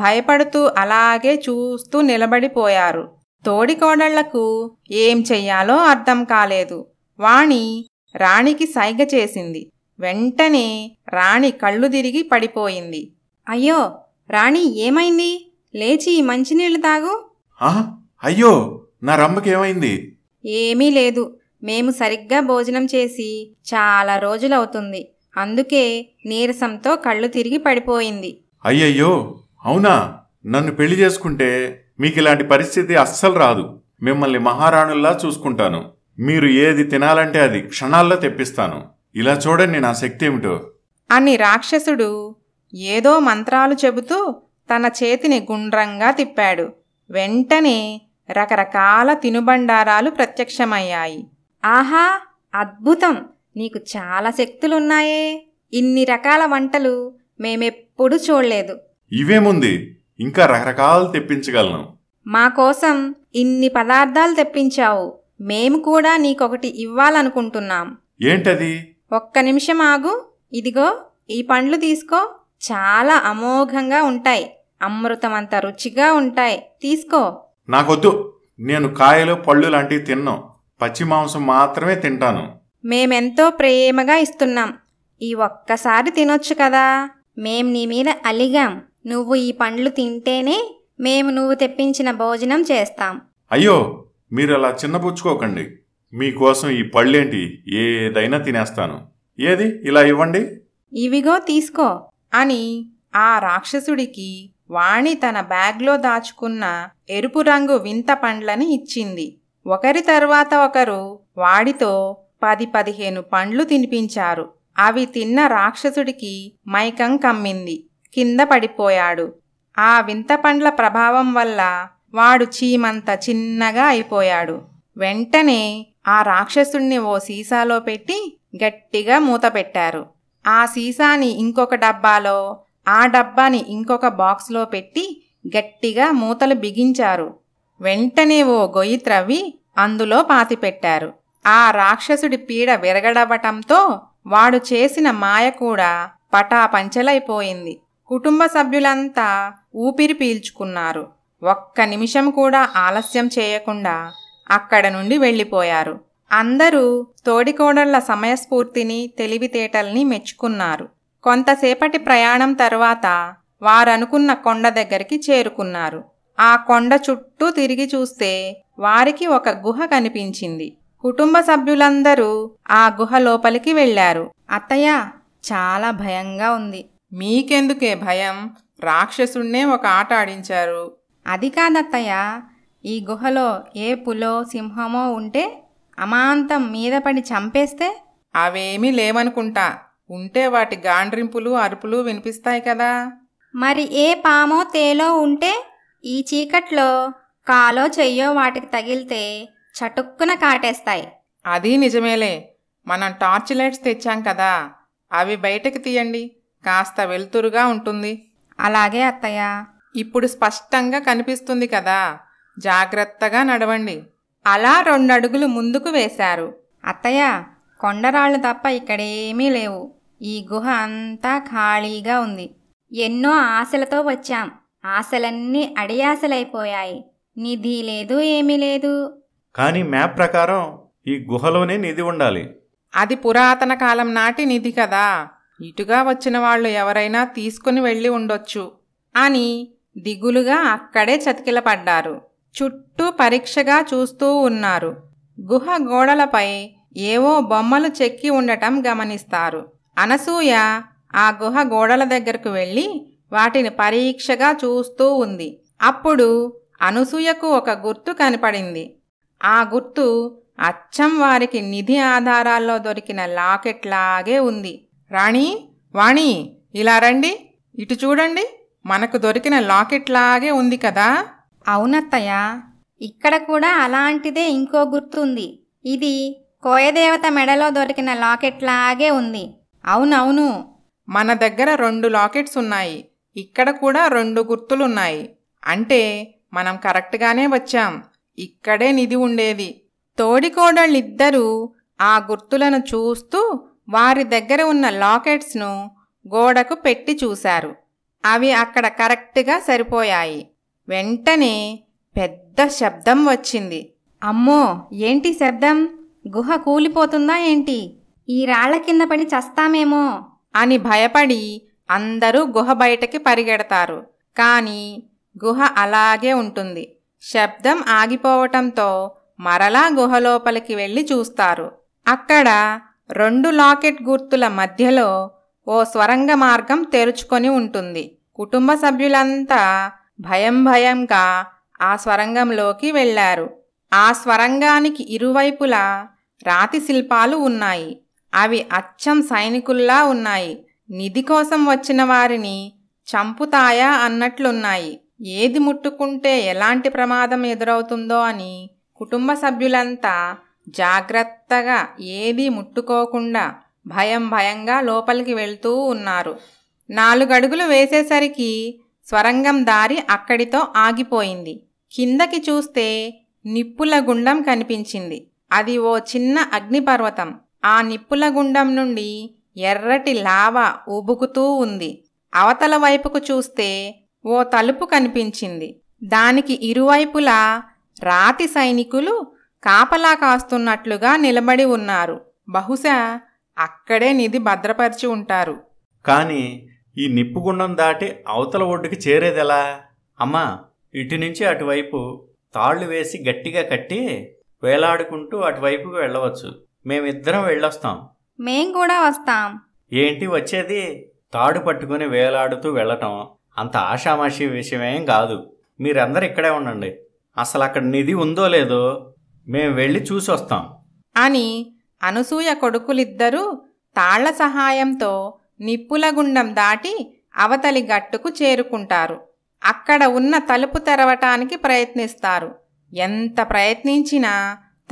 భయపడుతూ అలాగే చూస్తూ నిలబడిపోయారు తోడికోడళ్లకు ఏం చెయ్యాలో అర్థం కాలేదు వాణి రాణికి సైగ చేసింది వెంటనే రాణి కళ్ళు తిరిగి పడిపోయింది అయ్యో రాణి ఏమైంది లేచి మంచినీళ్లు తాగు అయ్యో నా రమ్మకేమైంది ఏమీ లేదు మేము సరిగ్గా భోజనం చేసి చాలా రోజులవుతుంది అందుకే నీరసంతో కళ్ళు తిరిగి పడిపోయింది అయ్యయ్యో అవునా నన్ను పెళ్లి చేసుకుంటే మీకు ఇలాంటి పరిస్థితి అస్సలు రాదు మిమ్మల్ని మహారాణుల్లా చూసుకుంటాను మీరు ఏది తినాలంటే అది క్షణాల్లో తెప్పిస్తాను ఇలా చూడండి నా శక్తి ఏమిటో అని రాక్షసుడు ఏదో మంత్రాలు చెబుతూ తన చేతిని గుండ్రంగా తిప్పాడు వెంటనే రకరకాల తినుబండారాలు ప్రత్యక్షమయ్యాయి ఆహా అద్భుతం నీకు చాలా శక్తులున్నాయే ఇన్ని రకాల వంటలు మేమెప్పుడూ చూడలేదు ఇవేముంది ఇంకా రకరకాలు తెప్పించగలను మా కోసం ఇన్ని పదార్థాలు తెప్పించావు మేము కూడా నీకొకటి ఇవ్వాలనుకుంటున్నాం ఏంటది ఒక్క నిమిషం ఆగు ఇదిగో ఈ పండ్లు తీసుకో చాలా అమోఘంగా ఉంటాయి అమృతం అంత రుచిగా ఉంటాయి తీసుకో నాకొద్దు నేను కాయలు పళ్ళు లాంటివి తిన్నాం పచ్చి మాంసం మాత్రమే తింటాను మేమెంతో ప్రేమగా ఇస్తున్నాం ఈ ఒక్కసారి తినొచ్చు కదా మేం నీ మీద అలిగాం నువ్వు ఈ పండ్లు తింటేనే మేము నువ్వు తెప్పించిన భోజనం చేస్తాం అయ్యో మీరు అలా చిన్నపుచ్చుకోకండి మీకోసం ఈ పళ్ళేంటి ఏదైనా తినేస్తాను ఏది ఇలా ఇవ్వండి ఇవిగో తీసుకో అని ఆ రాక్షసుడికి వాణి తన బ్యాగ్లో దాచుకున్న ఎరుపు రంగు వింత పండ్లని ఇచ్చింది ఒకరి తరువాత ఒకరు వాడితో పది పదిహేను పండ్లు తినిపించారు అవి తిన్న రాక్షసుడికి మైకం కమ్మింది కింద పడిపోయాడు ఆ వింత పండ్ల ప్రభావం వల్ల వాడు చీమంత చిన్నగా అయిపోయాడు వెంటనే ఆ రాక్షసుణ్ణి ఓ సీసాలో పెట్టి గట్టిగా మూత పెట్టారు ఆ సీసాని ఇంకొక డబ్బాలో ఆ డబ్బాని ఇంకొక బాక్స్లో పెట్టి గట్టిగా మూతలు బిగించారు వెంటనే ఓ గొయ్యి త్రవ్వి అందులో పాతిపెట్టారు ఆ రాక్షసుడి పీడ విరగడవటంతో వాడు చేసిన మాయ కూడా పటాపంచలైపోయింది కుటుంబ సభ్యులంతా ఊపిరి పీల్చుకున్నారు ఒక్క నిమిషం కూడా ఆలస్యం చేయకుండా అక్కడ నుండి వెళ్ళిపోయారు అందరూ తోడికోడళ్ల సమయస్ఫూర్తిని తెలివితేటల్ని మెచ్చుకున్నారు కొంతసేపటి ప్రయాణం తర్వాత వారనుకున్న కొండ దగ్గరికి చేరుకున్నారు ఆ కొండ చుట్టూ తిరిగి చూస్తే వారికి ఒక గుహ కనిపించింది కుటుంబ సభ్యులందరూ ఆ గుహ లోపలికి వెళ్లారు అత్తయ్య చాలా భయంగా ఉంది మీకెందుకే భయం రాక్షసుణ్ణే ఒక ఆట ఆడించారు అది కాదత్తయ్య ఈ గుహలో ఏ పులో సింహమో ఉంటే అమాంతం మీద పడి చంపేస్తే అవేమీ లేవనుకుంటా ఉంటే వాటి గాండ్రింపులు అరుపులు వినిపిస్తాయి కదా మరి ఏ పామో తేలో ఉంటే ఈ చీకట్లో కాలో చెయ్యో వాటికి తగిలితే చటుక్కున కాటేస్తాయి అది నిజమేలే మనం టార్చ్ లైట్స్ తెచ్చాం కదా అవి బయటకు తీయండి కాస్త వెలుతురుగా ఉంటుంది అలాగే అత్తయ్య ఇప్పుడు స్పష్టంగా కనిపిస్తుంది కదా జాగ్రత్తగా నడవండి అలా రెండడుగులు ముందుకు వేశారు అత్తయ్య కొండరాళ్ళు తప్ప ఇక్కడేమీ లేవు ఈ గుహ అంతా ఖాళీగా ఉంది ఎన్నో ఆశలతో వచ్చాం ఆశలన్నీ అడియాశలైపోయాయి నిధి లేదు ఏమీ లేదు కానీ మ్యాప్ ప్రకారం ఈ గుహలోనే నిధి ఉండాలి అది పురాతన కాలం నాటి నిధి కదా ఇటుగా వచ్చిన వాళ్ళు ఎవరైనా తీసుకుని వెళ్ళి ఉండొచ్చు అని దిగులుగా అక్కడే చతికిలపడ్డారు చుట్టూ పరీక్షగా చూస్తూ ఉన్నారు గుహ గోడలపై ఏవో బొమ్మలు చెక్కి ఉండటం గమనిస్తారు అనసూయ ఆ గుహ గోడల దగ్గరకు వెళ్ళి వాటిని పరీక్షగా చూస్తూ ఉంది అప్పుడు అనసూయకు ఒక గుర్తు కనపడింది ఆ గుర్తు అచ్చం వారికి నిధి ఆధారాల్లో దొరికిన లాకెట్లాగే ఉంది రాణి వాణి ఇలా రండి ఇటు చూడండి మనకు దొరికిన లాకెట్లాగే ఉంది కదా అవునత్తయ్య ఇక్కడ కూడా అలాంటిదే ఇంకో గుర్తుంది ఇది కోయదేవత మెడలో దొరికిన లాకెట్లాగే ఉంది అవునవును మన దగ్గర రెండు లాకెట్స్ ఉన్నాయి ఇక్కడ కూడా రెండు గుర్తులున్నాయి అంటే మనం కరెక్ట్గానే వచ్చాం ఇక్కడే నిధి ఉండేది తోడికోడళ్ళిద్దరూ ఆ గుర్తులను చూస్తూ వారి దగ్గర ఉన్న లాకెట్స్ను గోడకు పెట్టి చూశారు అవి అక్కడ కరెక్ట్గా సరిపోయాయి వెంటనే పెద్ద శబ్దం వచ్చింది అమ్మో ఏంటి శబ్దం గుహ కూలిపోతుందా ఏంటి ఈ రాళ్ల కింద పడి చస్తామేమో అని భయపడి అందరూ గుహ బయటకి పరిగెడతారు కానీ గుహ అలాగే ఉంటుంది శబ్దం ఆగిపోవటంతో మరలా గుహలోపలికి వెళ్ళి చూస్తారు అక్కడ రెండు లాకెట్ గుర్తుల మధ్యలో ఓ స్వరంగ మార్గం తెరుచుకొని ఉంటుంది కుటుంబ సభ్యులంతా భయం భయంగా ఆ స్వరంగంలోకి వెళ్ళారు ఆ స్వరంగానికి ఇరువైపులా రాతి శిల్పాలు ఉన్నాయి అవి అచ్చం సైనికుల్లా ఉన్నాయి నిధి కోసం వచ్చిన వారిని చంపుతాయా అన్నట్లున్నాయి ఏది ముట్టుకుంటే ఎలాంటి ప్రమాదం ఎదురవుతుందో అని కుటుంబ సభ్యులంతా జాగ్రత్తగా ఏదీ ముట్టుకోకుండా భయం భయంగా లోపలికి వెళ్తూ ఉన్నారు నాలుగడుగులు వేసేసరికి స్వరంగం దారి అక్కడితో ఆగిపోయింది కిందకి చూస్తే నిప్పుల గుండం కనిపించింది అది ఓ చిన్న అగ్నిపర్వతం ఆ నిప్పుల గుండం నుండి ఎర్రటి లావా ఊబుకుతూ ఉంది అవతల వైపుకు చూస్తే ఓ తలుపు కనిపించింది దానికి ఇరువైపులా రాతి సైనికులు కాపలా కాస్తున్నట్లుగా నిలబడి ఉన్నారు బహుశా అక్కడే నిధి భద్రపరిచి ఉంటారు కాని ఈ నిప్పుగుండం దాటి అవతల ఒడ్డుకి చేరేదెలా అమ్మా ఇటు నుంచి అటువైపు తాళ్లు వేసి గట్టిగా కట్టి వేలాడుకుంటూ అటువైపుకు వెళ్ళవచ్చు మేమిద్దరం వెళ్ళొస్తాం మేం కూడా వస్తాం ఏంటి వచ్చేది తాడు పట్టుకుని వేలాడుతూ వెళ్ళటం అంత ఆషామాషి విషయమేం కాదు మీరందరు ఇక్కడే ఉండండి అసలు అక్కడ నిధి ఉందో లేదో మేం వెళ్ళి చూసొస్తాం అని అనసూయ కొడుకులిద్దరూ తాళ్ల సహాయంతో నిప్పుల గుండం దాటి అవతలి గట్టుకు చేరుకుంటారు అక్కడ ఉన్న తలుపు తెరవటానికి ప్రయత్నిస్తారు ఎంత ప్రయత్నించినా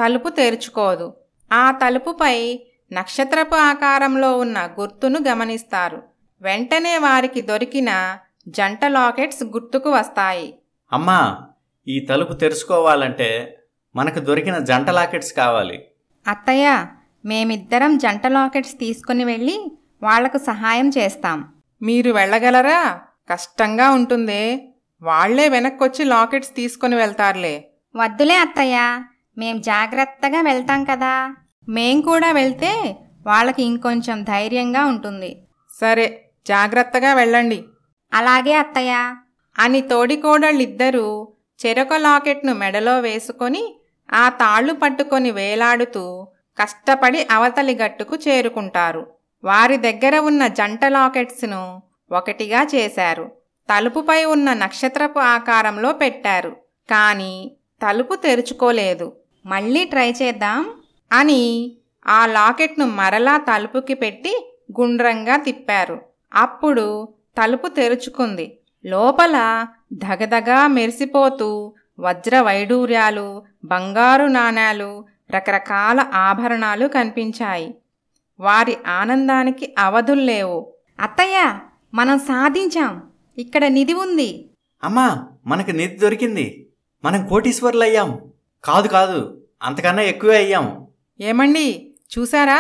తలుపు తెరుచుకోదు ఆ తలుపుపై నక్షత్రపు ఆకారంలో ఉన్న గుర్తును గమనిస్తారు వెంటనే వారికి దొరికిన జంట లాకెట్స్ గుర్తుకు వస్తాయి అమ్మా ఈ తలుపు తెరుచుకోవాలంటే మనకు దొరికిన జంట లాకెట్స్ కావాలి అత్తయ్య మేమిద్దరం జంట లాకెట్స్ తీసుకుని వెళ్ళి వాళ్లకు సహాయం చేస్తాం మీరు వెళ్ళగలరా కష్టంగా ఉంటుంది వాళ్లే వెనక్కొచ్చి లాకెట్స్ తీసుకుని వెళ్తారులే వద్దులే అత్తయ్య మేం జాగ్రత్తగా వెళ్తాం కదా మేం కూడా వెళ్తే వాళ్ళకి ఇంకొంచెం ధైర్యంగా ఉంటుంది సరే జాగ్రత్తగా వెళ్ళండి అలాగే అత్తయ్య అని తోడికోడళ్ళిద్దరూ చెరొక లాకెట్ను మెడలో వేసుకొని ఆ తాళ్ళు పట్టుకొని వేలాడుతూ కష్టపడి అవతలి గట్టుకు చేరుకుంటారు వారి దగ్గర ఉన్న జంట లాకెట్స్ను ఒకటిగా చేశారు తలుపుపై ఉన్న నక్షత్రపు ఆకారంలో పెట్టారు కానీ తలుపు తెరుచుకోలేదు మళ్ళీ ట్రై చేద్దాం అని ఆ లాకెట్ను మరలా తలుపుకి పెట్టి గుండ్రంగా తిప్పారు అప్పుడు తలుపు తెరుచుకుంది లోపల దగదగా మెరిసిపోతూ వజ్ర వైడూర్యాలు బంగారు నాణాలు రకరకాల ఆభరణాలు కనిపించాయి వారి ఆనందానికి అవధుల్లేవు అత్తయ్య మనం సాధించాం ఇక్కడ నిధి ఉంది అమ్మా మనకు నిధి దొరికింది మనం కోటీశ్వరులయ్యాం కాదు కాదు అంతకన్నా ఎక్కువే అయ్యాం ఏమండి చూసారా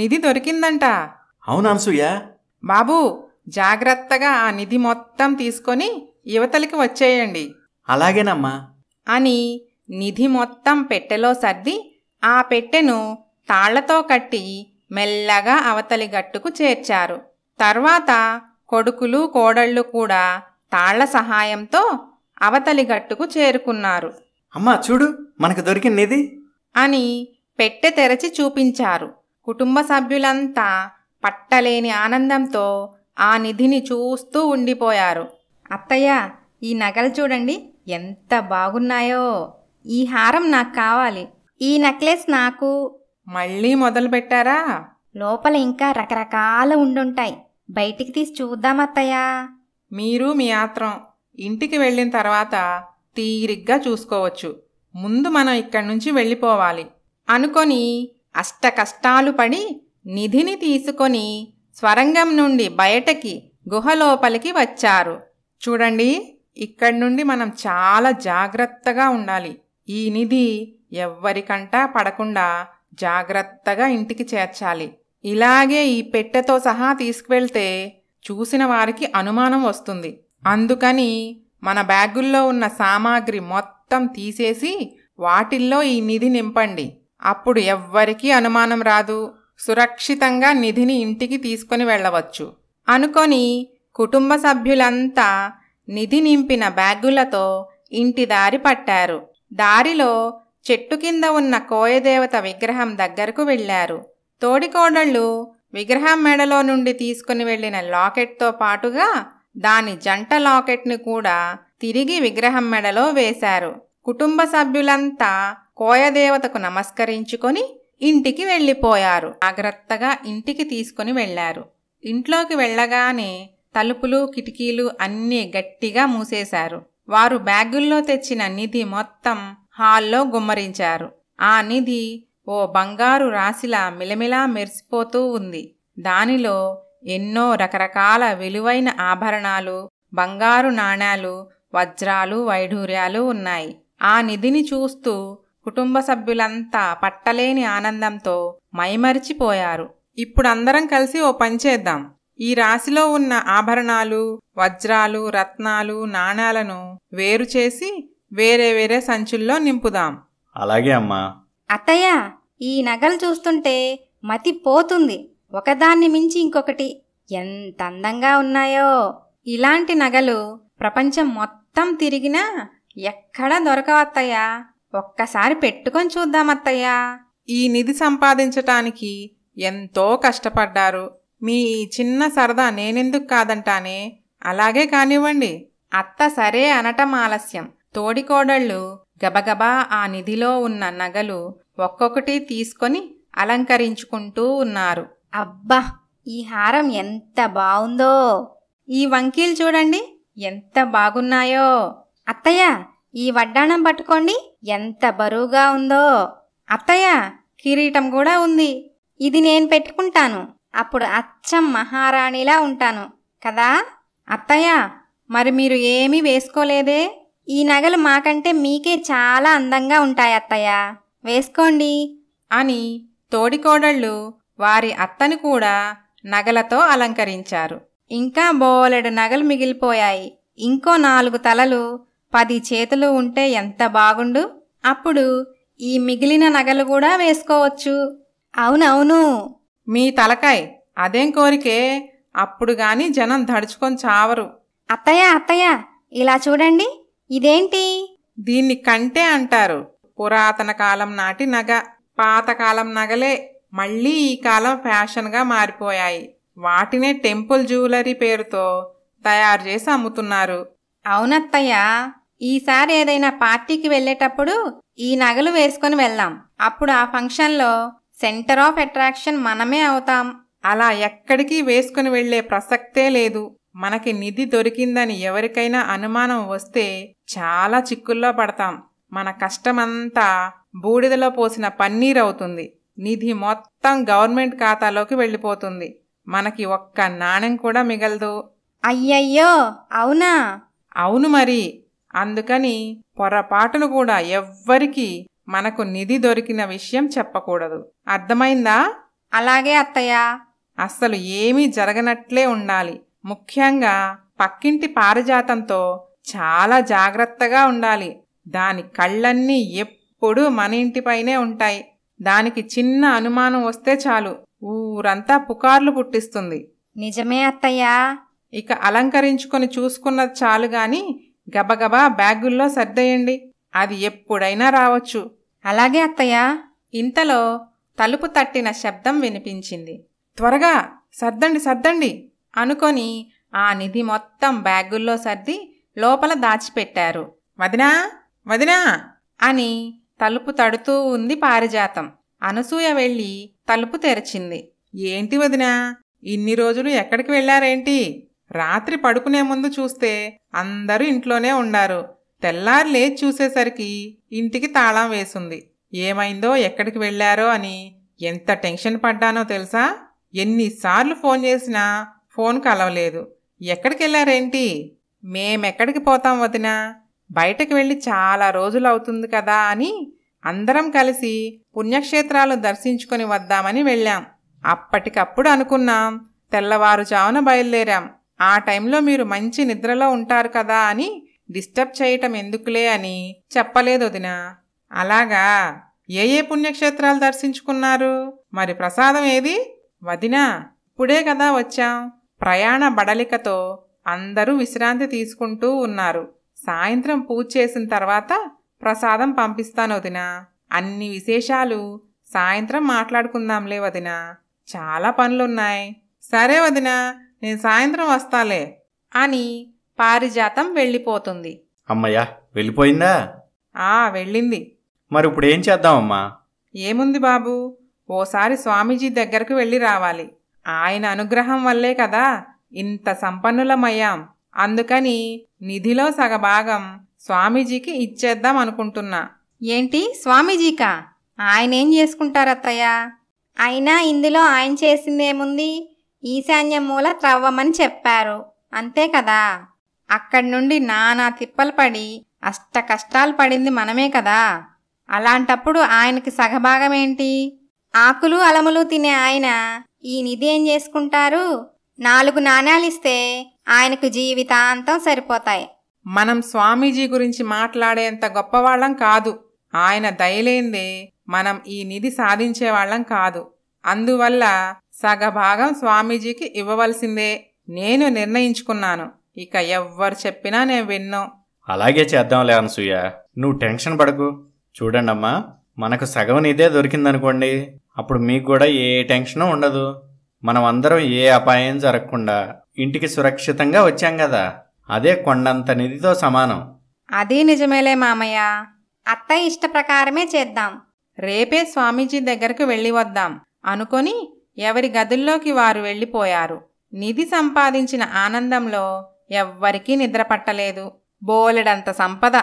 నిధి దొరికిందంట అవును బాబు జాగ్రత్తగా ఆ నిధి మొత్తం తీసుకొని యువతలకి వచ్చేయండి అలాగేనమ్మా అని నిధి మొత్తం పెట్టెలో సర్ది ఆ పెట్టెను తాళ్లతో కట్టి మెల్లగా అవతలి గట్టుకు చేర్చారు తర్వాత కొడుకులు కోడళ్ళు కూడా తాళ్ల సహాయంతో అవతలి గట్టుకు చేరుకున్నారు అమ్మా చూడు మనకు దొరికిన నిధి అని పెట్టె తెరచి చూపించారు కుటుంబ సభ్యులంతా పట్టలేని ఆనందంతో ఆ నిధిని చూస్తూ ఉండిపోయారు అత్తయ్య ఈ నగలు చూడండి ఎంత బాగున్నాయో ఈ హారం నాకు కావాలి ఈ నెక్లెస్ నాకు మళ్ళీ మొదలు పెట్టారా లోపల ఇంకా రకరకాల ఉండుంటాయి బయటికి తీసి చూద్దాం మీరు మీ ఆత్రం ఇంటికి వెళ్ళిన తర్వాత తీరిగ్గా చూసుకోవచ్చు ముందు మనం ఇక్కడి నుంచి వెళ్ళిపోవాలి అనుకొని అష్ట కష్టాలు పడి నిధిని తీసుకొని స్వరంగం నుండి బయటకి గుహలోపలికి వచ్చారు చూడండి ఇక్కడి నుండి మనం చాలా జాగ్రత్తగా ఉండాలి ఈ నిధి ఎవ్వరికంటా పడకుండా జాగ్రత్తగా ఇంటికి చేర్చాలి ఇలాగే ఈ పెట్టెతో సహా తీసుకువెళ్తే చూసిన వారికి అనుమానం వస్తుంది అందుకని మన బ్యాగుల్లో ఉన్న సామాగ్రి మొత్తం తీసేసి వాటిల్లో ఈ నిధి నింపండి అప్పుడు ఎవ్వరికీ అనుమానం రాదు సురక్షితంగా నిధిని ఇంటికి తీసుకొని వెళ్ళవచ్చు అనుకొని కుటుంబ సభ్యులంతా నిధి నింపిన బ్యాగులతో ఇంటి దారి పట్టారు దారిలో చెట్టు కింద ఉన్న కోయదేవత విగ్రహం దగ్గరకు వెళ్లారు తోడికోడళ్ళు విగ్రహం మెడలో నుండి తీసుకుని వెళ్లిన లాకెట్తో పాటుగా దాని జంట లాకెట్ని కూడా తిరిగి విగ్రహం మెడలో వేశారు కుటుంబ సభ్యులంతా కోయదేవతకు నమస్కరించుకొని ఇంటికి వెళ్ళిపోయారు జాగ్రత్తగా ఇంటికి తీసుకుని వెళ్లారు ఇంట్లోకి వెళ్ళగానే తలుపులు కిటికీలు అన్నీ గట్టిగా మూసేశారు వారు బ్యాగుల్లో తెచ్చిన నిధి మొత్తం హాల్లో గుమ్మరించారు ఆ నిధి ఓ బంగారు రాశిలా మిలమిలా మెరిసిపోతూ ఉంది దానిలో ఎన్నో రకరకాల విలువైన ఆభరణాలు బంగారు నాణాలు వజ్రాలు వైఢూర్యాలు ఉన్నాయి ఆ నిధిని చూస్తూ కుటుంబ సభ్యులంతా పట్టలేని ఆనందంతో మైమరిచిపోయారు ఇప్పుడందరం కలిసి ఓ పని చేద్దాం ఈ రాశిలో ఉన్న ఆభరణాలు వజ్రాలు రత్నాలు నాణాలను వేరు చేసి వేరే వేరే సంచుల్లో నింపుదాం అలాగే అమ్మా అత్తయ్య ఈ నగలు చూస్తుంటే మతి పోతుంది ఒకదాన్ని మించి ఇంకొకటి ఎంత అందంగా ఉన్నాయో ఇలాంటి నగలు ప్రపంచం మొత్తం తిరిగినా ఎక్కడా దొరకవత్తయ్యా ఒక్కసారి పెట్టుకొని చూద్దామత్తయ్యా ఈ నిధి సంపాదించటానికి ఎంతో కష్టపడ్డారు మీ చిన్న సరదా నేనెందుకు కాదంటానే అలాగే కానివ్వండి అత్త సరే అనటం ఆలస్యం తోడికోడళ్ళు గబగబా ఆ నిధిలో ఉన్న నగలు ఒక్కొక్కటి తీసుకొని అలంకరించుకుంటూ ఉన్నారు అబ్బా ఈ హారం ఎంత బావుందో ఈ వంకీలు చూడండి ఎంత బాగున్నాయో అత్తయ్య ఈ వడ్డాణం పట్టుకోండి ఎంత బరువుగా ఉందో అత్తయ్య కిరీటం కూడా ఉంది ఇది నేను పెట్టుకుంటాను అప్పుడు అచ్చం మహారాణిలా ఉంటాను కదా అత్తయ్య మరి మీరు ఏమీ వేసుకోలేదే ఈ నగలు మాకంటే మీకే చాలా అందంగా ఉంటాయి అత్తయ్య వేసుకోండి అని తోడికోడళ్ళు వారి అత్తను కూడా నగలతో అలంకరించారు ఇంకా బోలెడు నగలు మిగిలిపోయాయి ఇంకో నాలుగు తలలు పది చేతులు ఉంటే ఎంత బాగుండు అప్పుడు ఈ మిగిలిన నగలు కూడా వేసుకోవచ్చు అవునవును మీ తలకాయ్ అదేం కోరికే అప్పుడు గాని జనం దడుచుకొని చావరు అత్తయ్య అత్తయ్య ఇలా చూడండి ఇదేంటి దీన్ని కంటే అంటారు పురాతన కాలం నాటి నగ పాతకాలం నగలే మళ్ళీ ఈ కాలం ఫ్యాషన్గా మారిపోయాయి వాటినే టెంపుల్ జ్యువెలరీ పేరుతో తయారు చేసి అమ్ముతున్నారు అవునత్తయ్య ఈసారి ఏదైనా పార్టీకి వెళ్ళేటప్పుడు ఈ నగలు వేసుకొని వెళ్దాం అప్పుడు ఆ ఫంక్షన్లో సెంటర్ ఆఫ్ అట్రాక్షన్ మనమే అవుతాం అలా ఎక్కడికి వేసుకుని వెళ్లే ప్రసక్తే లేదు మనకి నిధి దొరికిందని ఎవరికైనా అనుమానం వస్తే చాలా చిక్కుల్లో పడతాం మన కష్టమంతా బూడిదలో పోసిన పన్నీర్ అవుతుంది నిధి మొత్తం గవర్నమెంట్ ఖాతాలోకి వెళ్ళిపోతుంది మనకి ఒక్క నాణ్యం కూడా మిగలదు అయ్యయ్యో అవునా అవును మరి అందుకని పొరపాటును కూడా ఎవ్వరికీ మనకు నిధి దొరికిన విషయం చెప్పకూడదు అర్థమైందా అలాగే అత్తయ్య అస్సలు ఏమీ జరగనట్లే ఉండాలి ముఖ్యంగా పక్కింటి పారిజాతంతో చాలా జాగ్రత్తగా ఉండాలి దాని కళ్ళన్నీ ఎప్పుడూ మన ఇంటిపైనే ఉంటాయి దానికి చిన్న అనుమానం వస్తే చాలు ఊరంతా పుకార్లు పుట్టిస్తుంది నిజమే అత్తయ్యా ఇక అలంకరించుకొని చూసుకున్నది చాలు గాని గబగబా బ్యాగుల్లో సర్దేయండి అది ఎప్పుడైనా రావచ్చు అలాగే అత్తయ్య ఇంతలో తలుపు తట్టిన శబ్దం వినిపించింది త్వరగా సర్దండి సర్దండి అనుకొని ఆ నిధి మొత్తం బ్యాగుల్లో సర్ది లోపల దాచిపెట్టారు వదినా వదినా అని తలుపు తడుతూ ఉంది పారిజాతం అనసూయ వెళ్ళి తలుపు తెరిచింది ఏంటి వదినా ఇన్ని రోజులు ఎక్కడికి వెళ్ళారేంటి రాత్రి పడుకునే ముందు చూస్తే అందరూ ఇంట్లోనే ఉండారు తెల్లారు లేచి చూసేసరికి ఇంటికి తాళం వేసుంది ఏమైందో ఎక్కడికి వెళ్ళారో అని ఎంత టెన్షన్ పడ్డానో తెలుసా ఎన్నిసార్లు ఫోన్ చేసినా ఫోన్ కలవలేదు ఎక్కడికి వెళ్ళారేంటి మేమెక్కడికి పోతాం వదినా బయటకు వెళ్ళి చాలా రోజులు అవుతుంది కదా అని అందరం కలిసి పుణ్యక్షేత్రాలు దర్శించుకొని వద్దామని వెళ్ళాం అప్పటికప్పుడు అనుకున్నాం తెల్లవారుజామున బయలుదేరాం ఆ టైంలో మీరు మంచి నిద్రలో ఉంటారు కదా అని డిస్టర్బ్ చేయటం ఎందుకులే అని చెప్పలేదు వదినా అలాగా ఏ ఏ పుణ్యక్షేత్రాలు దర్శించుకున్నారు మరి ప్రసాదం ఏది వదినా ఇప్పుడే కదా వచ్చాం ప్రయాణ బడలికతో అందరూ విశ్రాంతి తీసుకుంటూ ఉన్నారు సాయంత్రం పూజ చేసిన తర్వాత ప్రసాదం పంపిస్తాను వదినా అన్ని విశేషాలు సాయంత్రం మాట్లాడుకుందాంలే వదినా చాలా పనులున్నాయి సరే వదినా నేను సాయంత్రం వస్తాలే అని పారిజాతం వెళ్ళిపోతుంది అమ్మయ్యా వెళ్ళిపోయిందా ఆ వెళ్ళింది మరి ఇప్పుడు ఏం చేద్దామమ్మా ఏముంది బాబు ఓసారి స్వామీజీ దగ్గరకు వెళ్ళి రావాలి ఆయన అనుగ్రహం వల్లే కదా ఇంత సంపన్నులమయ్యాం అందుకని నిధిలో సగభాగం స్వామీజీకి ఇచ్చేద్దాం అనుకుంటున్నా ఏంటి స్వామీజీకా ఆయనేం చేసుకుంటారత్తయ్యా అయినా ఇందులో ఆయన చేసిందేముంది ఈశాన్య మూల త్రవ్వమని చెప్పారు అంతే కదా అక్కడి నుండి నానా తిప్పలు పడి అష్ట కష్టాలు పడింది మనమే కదా అలాంటప్పుడు ఆయనకి సగభాగమేంటి ఆకులు అలములు తినే ఆయన ఈ నిధి ఏం చేసుకుంటారు నాలుగు ఇస్తే ఆయనకు జీవితాంతం సరిపోతాయి మనం స్వామీజీ గురించి మాట్లాడేంత గొప్పవాళ్ళం కాదు ఆయన దయలేందే మనం ఈ నిధి సాధించేవాళ్ళం కాదు అందువల్ల సగభాగం స్వామీజీకి ఇవ్వవలసిందే నేను నిర్ణయించుకున్నాను ఇక ఎవ్వరు చెప్పినా నేను విన్ను అలాగే చేద్దాంలే అనసూయ నువ్వు టెన్షన్ పడకు చూడండమ్మా మనకు సగం ఇదే దొరికిందనుకోండి అప్పుడు మీకు కూడా ఏ టెన్షన్ ఉండదు మనం అందరం ఏ అపాయం జరగకుండా ఇంటికి సురక్షితంగా వచ్చాం కదా అదే కొండంత నిధితో సమానం అదే నిజమేలే మామయ్య అత్త ఇష్ట ప్రకారమే చేద్దాం రేపే స్వామీజీ దగ్గరకు వెళ్ళి వద్దాం అనుకొని ఎవరి గదుల్లోకి వారు వెళ్ళిపోయారు నిధి సంపాదించిన ఆనందంలో ఎవ్వరికీ నిద్ర పట్టలేదు బోలెడంత సంపద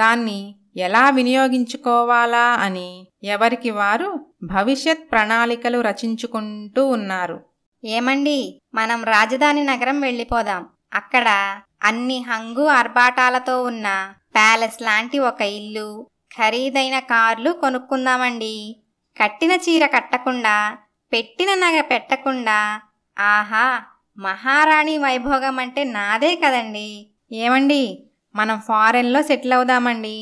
దాన్ని ఎలా వినియోగించుకోవాలా అని ఎవరికి వారు భవిష్యత్ ప్రణాళికలు రచించుకుంటూ ఉన్నారు ఏమండి మనం రాజధాని నగరం వెళ్ళిపోదాం అక్కడ అన్ని హంగు ఆర్భాటాలతో ఉన్న ప్యాలెస్ లాంటి ఒక ఇల్లు ఖరీదైన కార్లు కొనుక్కుందామండి కట్టిన చీర కట్టకుండా పెట్టిన నగ పెట్టకుండా ఆహా మహారాణి వైభోగం అంటే నాదే కదండి ఏమండి మనం ఫారెన్లో సెటిల్ అవుదామండి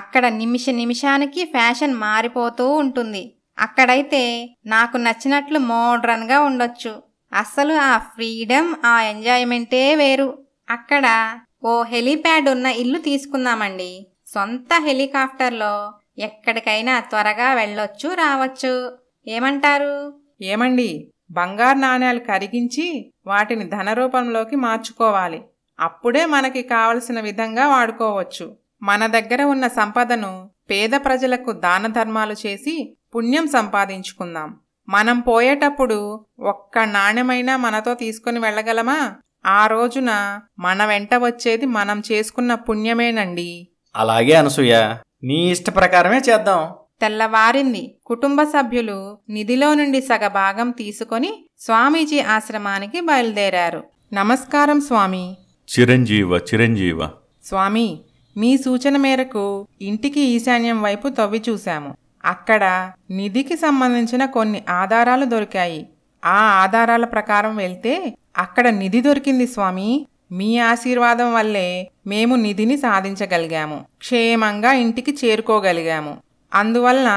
అక్కడ నిమిష నిమిషానికి ఫ్యాషన్ మారిపోతూ ఉంటుంది అక్కడైతే నాకు నచ్చినట్లు మోడ్రన్గా ఉండొచ్చు అస్సలు ఆ ఫ్రీడమ్ ఆ ఎంజాయ్మెంటే వేరు అక్కడ ఓ హెలీప్యాడ్ ఉన్న ఇల్లు తీసుకుందామండి సొంత హెలికాప్టర్లో ఎక్కడికైనా త్వరగా వెళ్ళొచ్చు రావచ్చు ఏమంటారు ఏమండి బంగారు నాణ్యాలు కరిగించి వాటిని ధనరూపంలోకి మార్చుకోవాలి అప్పుడే మనకి కావలసిన విధంగా వాడుకోవచ్చు మన దగ్గర ఉన్న సంపదను పేద ప్రజలకు దాన ధర్మాలు చేసి పుణ్యం సంపాదించుకుందాం మనం పోయేటప్పుడు ఒక్క నాణ్యమైనా మనతో తీసుకుని వెళ్ళగలమా ఆ రోజున మన వెంట వచ్చేది మనం చేసుకున్న పుణ్యమేనండి అలాగే అనసూయ నీ ఇష్ట ప్రకారమే చేద్దాం తెల్లవారింది కుటుంబ సభ్యులు నిధిలో నుండి సగభాగం తీసుకొని స్వామీజీ ఆశ్రమానికి బయలుదేరారు నమస్కారం స్వామి చిరంజీవ చిరంజీవ స్వామి మీ సూచన మేరకు ఇంటికి ఈశాన్యం వైపు తవ్వి చూశాము అక్కడ నిధికి సంబంధించిన కొన్ని ఆధారాలు దొరికాయి ఆ ఆధారాల ప్రకారం వెళ్తే అక్కడ నిధి దొరికింది స్వామి మీ ఆశీర్వాదం వల్లే మేము నిధిని సాధించగలిగాము క్షేమంగా ఇంటికి చేరుకోగలిగాము అందువలన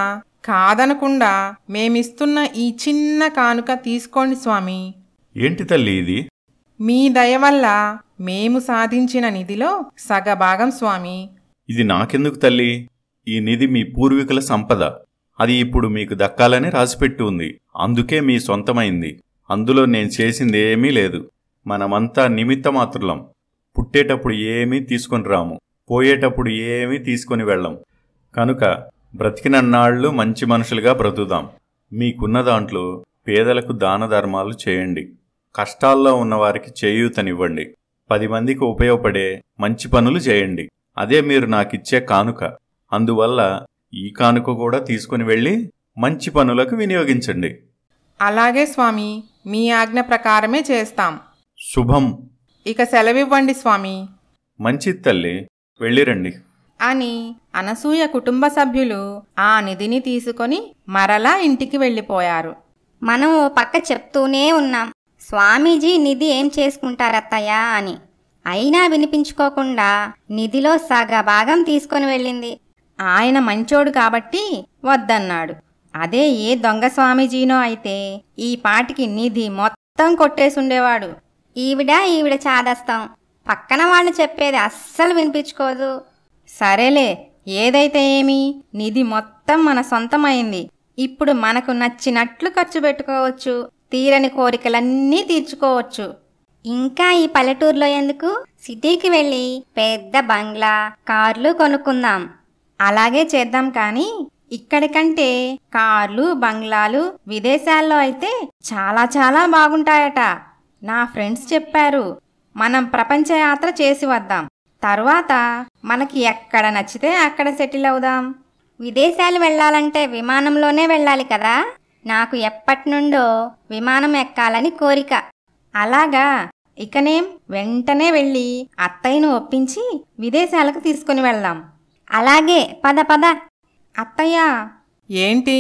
కాదనకుండా మేమిస్తున్న ఈ చిన్న కానుక తీసుకోండి స్వామి ఏంటి తల్లి ఇది మీ దయ వల్ల మేము సాధించిన నిధిలో సగభాగం స్వామి ఇది నాకెందుకు తల్లి ఈ నిధి మీ పూర్వీకుల సంపద అది ఇప్పుడు మీకు దక్కాలని రాసిపెట్టి ఉంది అందుకే మీ సొంతమైంది అందులో నేను చేసింది ఏమీ లేదు మనమంతా నిమిత్త మాత్రులం పుట్టేటప్పుడు ఏమీ తీసుకొని రాము పోయేటప్పుడు ఏమీ తీసుకొని వెళ్ళం కనుక బ్రతికినన్నాళ్ళు మంచి మనుషులుగా బ్రతుకుదాం మీకున్న దాంట్లో పేదలకు దాన ధర్మాలు చేయండి కష్టాల్లో ఉన్నవారికి చేయూతనివ్వండి పది మందికి ఉపయోగపడే మంచి పనులు చేయండి అదే మీరు నాకిచ్చే కానుక అందువల్ల ఈ కానుక కూడా తీసుకుని వెళ్ళి మంచి పనులకు వినియోగించండి అలాగే స్వామి మీ ఆజ్ఞ ప్రకారమే చేస్తాం శుభం ఇక సెలవివ్వండి స్వామి మంచి తల్లి వెళ్ళిరండి అని అనసూయ కుటుంబ సభ్యులు ఆ నిధిని తీసుకొని మరలా ఇంటికి వెళ్ళిపోయారు మనం ఓ పక్క చెప్తూనే ఉన్నాం స్వామీజీ నిధి ఏం చేసుకుంటారత్తయ్యా అని అయినా వినిపించుకోకుండా నిధిలో సగ భాగం తీసుకొని వెళ్ళింది ఆయన మంచోడు కాబట్టి వద్దన్నాడు అదే ఏ దొంగ స్వామీజీనో అయితే ఈ పాటికి నిధి మొత్తం కొట్టేసుండేవాడు ఈవిడ ఈవిడ చాదస్తాం పక్కన వాళ్ళు చెప్పేది అస్సలు వినిపించుకోదు సరేలే ఏదైతే ఏమి నిధి మొత్తం మన సొంతమైంది ఇప్పుడు మనకు నచ్చినట్లు ఖర్చు పెట్టుకోవచ్చు తీరని కోరికలన్నీ తీర్చుకోవచ్చు ఇంకా ఈ పల్లెటూరులో ఎందుకు సిటీకి వెళ్ళి పెద్ద బంగ్లా కార్లు కొనుక్కుందాం అలాగే చేద్దాం కానీ ఇక్కడికంటే కార్లు బంగ్లాలు విదేశాల్లో అయితే చాలా చాలా బాగుంటాయట నా ఫ్రెండ్స్ చెప్పారు మనం ప్రపంచ యాత్ర చేసి వద్దాం తర్వాత మనకి ఎక్కడ నచ్చితే అక్కడ సెటిల్ అవుదాం విదేశాలు వెళ్ళాలంటే విమానంలోనే వెళ్ళాలి కదా నాకు ఎప్పటి నుండో విమానం ఎక్కాలని కోరిక అలాగా ఇకనేం వెంటనే వెళ్ళి అత్తయ్యను ఒప్పించి విదేశాలకు తీసుకుని వెళ్దాం అలాగే పద పద అత్తయ్య ఏంటి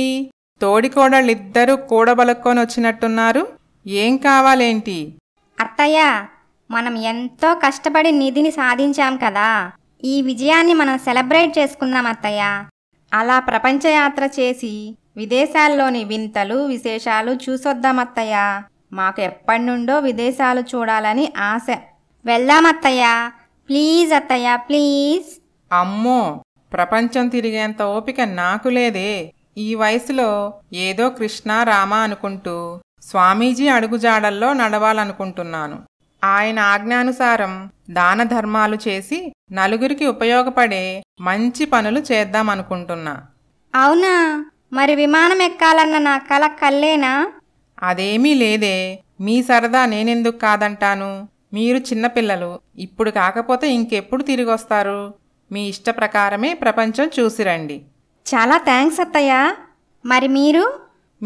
తోడికోడళ్ళిద్దరూ కూడబలక్కొని వచ్చినట్టున్నారు ఏం కావాలేంటి అత్తయ్య మనం ఎంతో కష్టపడి నిధిని సాధించాం కదా ఈ విజయాన్ని మనం సెలబ్రేట్ చేసుకుందాం అత్తయ్య అలా ప్రపంచయాత్ర చేసి విదేశాల్లోని వింతలు విశేషాలు చూసొద్దాం అత్తయ్య మాకు ఎప్పటినుండో విదేశాలు చూడాలని ఆశ వెళ్దాం అత్తయ్య ప్లీజ్ అత్తయ్య ప్లీజ్ అమ్మో ప్రపంచం తిరిగేంత ఓపిక నాకు లేదే ఈ వయసులో ఏదో కృష్ణ రామ అనుకుంటూ స్వామీజీ అడుగుజాడల్లో నడవాలనుకుంటున్నాను ఆయన ఆజ్ఞానుసారం దాన ధర్మాలు చేసి నలుగురికి ఉపయోగపడే మంచి పనులు చేద్దామనుకుంటున్నా అవునా మరి విమానం ఎక్కాలన్న నా కల కల్లేనా అదేమీ లేదే మీ సరదా నేనెందుకు కాదంటాను మీరు చిన్నపిల్లలు ఇప్పుడు కాకపోతే ఇంకెప్పుడు తిరిగి వస్తారు మీ ఇష్ట ప్రకారమే ప్రపంచం చూసిరండి చాలా థ్యాంక్స్ అత్తయ్య మరి మీరు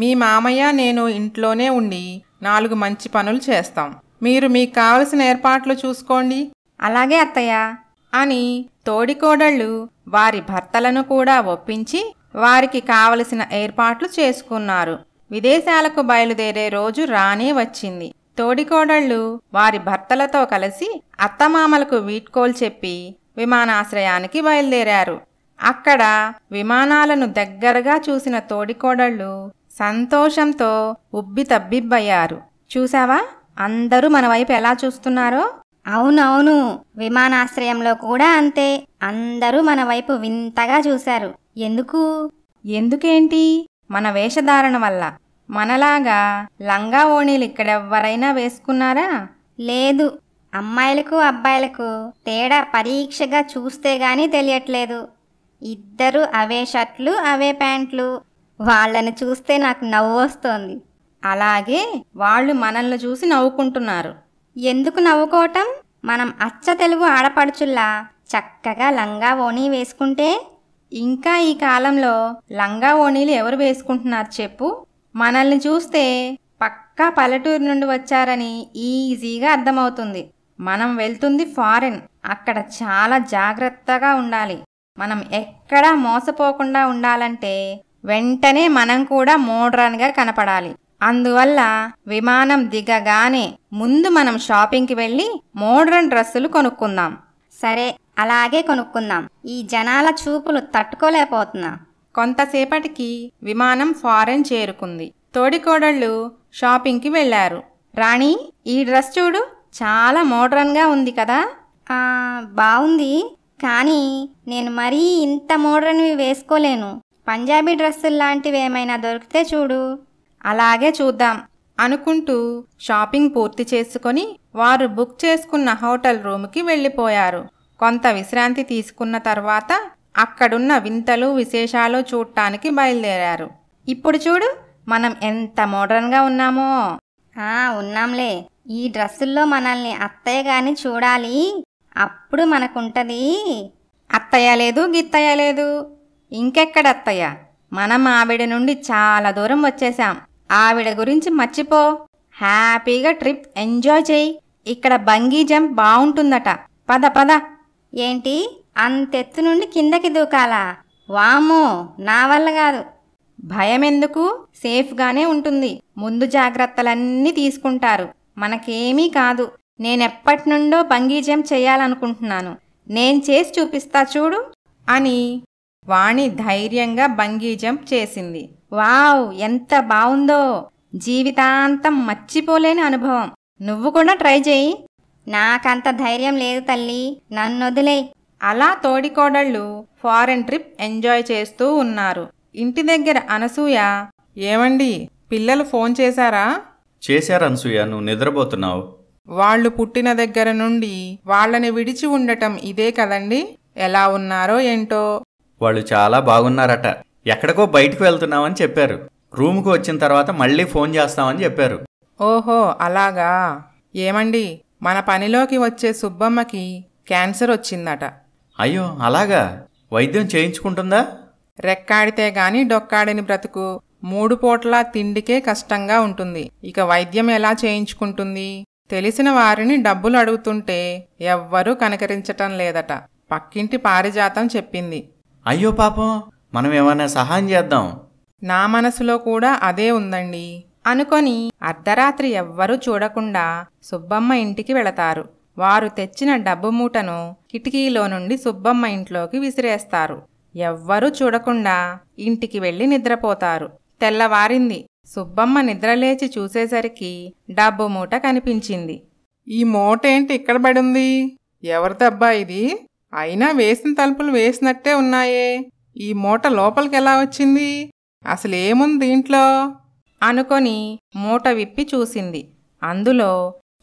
మీ మామయ్య నేను ఇంట్లోనే ఉండి నాలుగు మంచి పనులు చేస్తాం మీరు మీకు కావలసిన ఏర్పాట్లు చూసుకోండి అలాగే అత్తయ్య అని తోడికోడళ్ళు వారి భర్తలను కూడా ఒప్పించి వారికి కావలసిన ఏర్పాట్లు చేసుకున్నారు విదేశాలకు బయలుదేరే రోజు రానే వచ్చింది తోడికోడళ్ళు వారి భర్తలతో కలిసి అత్తమామలకు వీట్కోల్ చెప్పి విమానాశ్రయానికి బయలుదేరారు అక్కడ విమానాలను దగ్గరగా చూసిన తోడికోడళ్ళు సంతోషంతో ఉబ్బితబ్బిబ్బయ్యారు చూసావా అందరూ మన వైపు ఎలా చూస్తున్నారో అవునవును విమానాశ్రయంలో కూడా అంతే అందరూ మన వైపు వింతగా చూశారు ఎందుకు ఎందుకేంటి మన వేషధారణ వల్ల మనలాగా లంగా ఓణీలు ఇక్కడెవ్వరైనా వేసుకున్నారా లేదు అమ్మాయిలకు అబ్బాయిలకు తేడా పరీక్షగా చూస్తే గాని తెలియట్లేదు ఇద్దరు అవే షర్ట్లు అవే ప్యాంట్లు వాళ్ళని చూస్తే నాకు నవ్వు వస్తోంది అలాగే వాళ్ళు మనల్ని చూసి నవ్వుకుంటున్నారు ఎందుకు నవ్వుకోవటం మనం అచ్చ తెలుగు ఆడపడుచుల్లా చక్కగా లంగా ఓణీ వేసుకుంటే ఇంకా ఈ కాలంలో లంగా ఓణీలు ఎవరు వేసుకుంటున్నారు చెప్పు మనల్ని చూస్తే పక్కా పల్లెటూరు నుండి వచ్చారని ఈజీగా అర్థమవుతుంది మనం వెళ్తుంది ఫారెన్ అక్కడ చాలా జాగ్రత్తగా ఉండాలి మనం ఎక్కడా మోసపోకుండా ఉండాలంటే వెంటనే మనం కూడా మోడ్రన్గా కనపడాలి అందువల్ల విమానం దిగగానే ముందు మనం షాపింగ్కి వెళ్ళి మోడ్రన్ డ్రెస్సులు కొనుక్కుందాం సరే అలాగే కొనుక్కుందాం ఈ జనాల చూపులు తట్టుకోలేకపోతున్నా కొంతసేపటికి విమానం ఫారెన్ చేరుకుంది తోడికోడళ్ళు షాపింగ్కి వెళ్ళారు రాణి ఈ డ్రెస్ చూడు చాలా మోడ్రన్గా ఉంది కదా బాగుంది కానీ నేను మరీ ఇంత మోడ్రన్వి వేసుకోలేను పంజాబీ డ్రెస్సులు లాంటివి ఏమైనా దొరికితే చూడు అలాగే చూద్దాం అనుకుంటూ షాపింగ్ పూర్తి చేసుకొని వారు బుక్ చేసుకున్న హోటల్ రూమ్కి వెళ్ళిపోయారు కొంత విశ్రాంతి తీసుకున్న తర్వాత అక్కడున్న వింతలు విశేషాలు చూడటానికి బయలుదేరారు ఇప్పుడు చూడు మనం ఎంత మోడర్న్గా ఉన్నామో ఆ ఉన్నాంలే ఈ డ్రెస్సుల్లో మనల్ని అత్తయ్య గాని చూడాలి అప్పుడు మనకుంటది అత్తయ్య లేదు గిత్తయ్య లేదు ఇంకెక్కడ అత్తయ్య మనం ఆవిడ నుండి చాలా దూరం వచ్చేసాం ఆవిడ గురించి మర్చిపో హ్యాపీగా ట్రిప్ ఎంజాయ్ చేయి ఇక్కడ బంగీ జంప్ బాగుంటుందట పద పద ఏంటి అంతెత్తు నుండి కిందకి దూకాలా వామో నా వల్ల కాదు భయం ఎందుకు సేఫ్గానే ఉంటుంది ముందు జాగ్రత్తలన్నీ తీసుకుంటారు మనకేమీ కాదు నేనెప్పటి నుండో బంగీ జంప్ చేయాలనుకుంటున్నాను నేను చేసి చూపిస్తా చూడు అని వాణి ధైర్యంగా బంగీ జంప్ చేసింది వావ్ ఎంత బావుందో జీవితాంతం మర్చిపోలేని అనుభవం నువ్వు కూడా ట్రై చేయి నాకంత ధైర్యం లేదు తల్లి నన్ను వదిలే అలా తోడికోడళ్ళు ఫారెన్ ట్రిప్ ఎంజాయ్ చేస్తూ ఉన్నారు ఇంటి దగ్గర అనసూయ ఏమండి పిల్లలు ఫోన్ చేశారా చేశారు అనసూయ నువ్వు నిద్రపోతున్నావు వాళ్ళు పుట్టిన దగ్గర నుండి వాళ్ళని విడిచి ఉండటం ఇదే కదండి ఎలా ఉన్నారో ఏంటో వాళ్ళు చాలా బాగున్నారట ఎక్కడికో బయటకు వెళ్తున్నామని చెప్పారు రూమ్కు వచ్చిన తర్వాత మళ్ళీ ఫోన్ చేస్తామని చెప్పారు ఓహో అలాగా ఏమండి మన పనిలోకి వచ్చే సుబ్బమ్మకి క్యాన్సర్ వచ్చిందట అయ్యో అలాగా వైద్యం చేయించుకుంటుందా రెక్కాడితే గాని డొక్కాడిని బ్రతుకు మూడు పూటలా తిండికే కష్టంగా ఉంటుంది ఇక వైద్యం ఎలా చేయించుకుంటుంది తెలిసిన వారిని డబ్బులు అడుగుతుంటే ఎవ్వరూ కనకరించటం లేదట పక్కింటి పారిజాతం చెప్పింది అయ్యో పాపం మనం ఏమైనా సహాయం చేద్దాం నా మనసులో కూడా అదే ఉందండి అనుకొని అర్ధరాత్రి ఎవ్వరూ చూడకుండా సుబ్బమ్మ ఇంటికి వెళతారు వారు తెచ్చిన డబ్బు మూటను కిటికీలో నుండి సుబ్బమ్మ ఇంట్లోకి విసిరేస్తారు ఎవ్వరూ చూడకుండా ఇంటికి వెళ్ళి నిద్రపోతారు తెల్లవారింది సుబ్బమ్మ నిద్రలేచి చూసేసరికి డబ్బు మూట కనిపించింది ఈ మూట ఏంటి ఇక్కడ పడింది ఎవరిదబ్బా ఇది అయినా వేసిన తలుపులు వేసినట్టే ఉన్నాయే ఈ మూట లోపలికి ఎలా వచ్చింది అసలేముంది దీంట్లో అనుకొని మూట విప్పి చూసింది అందులో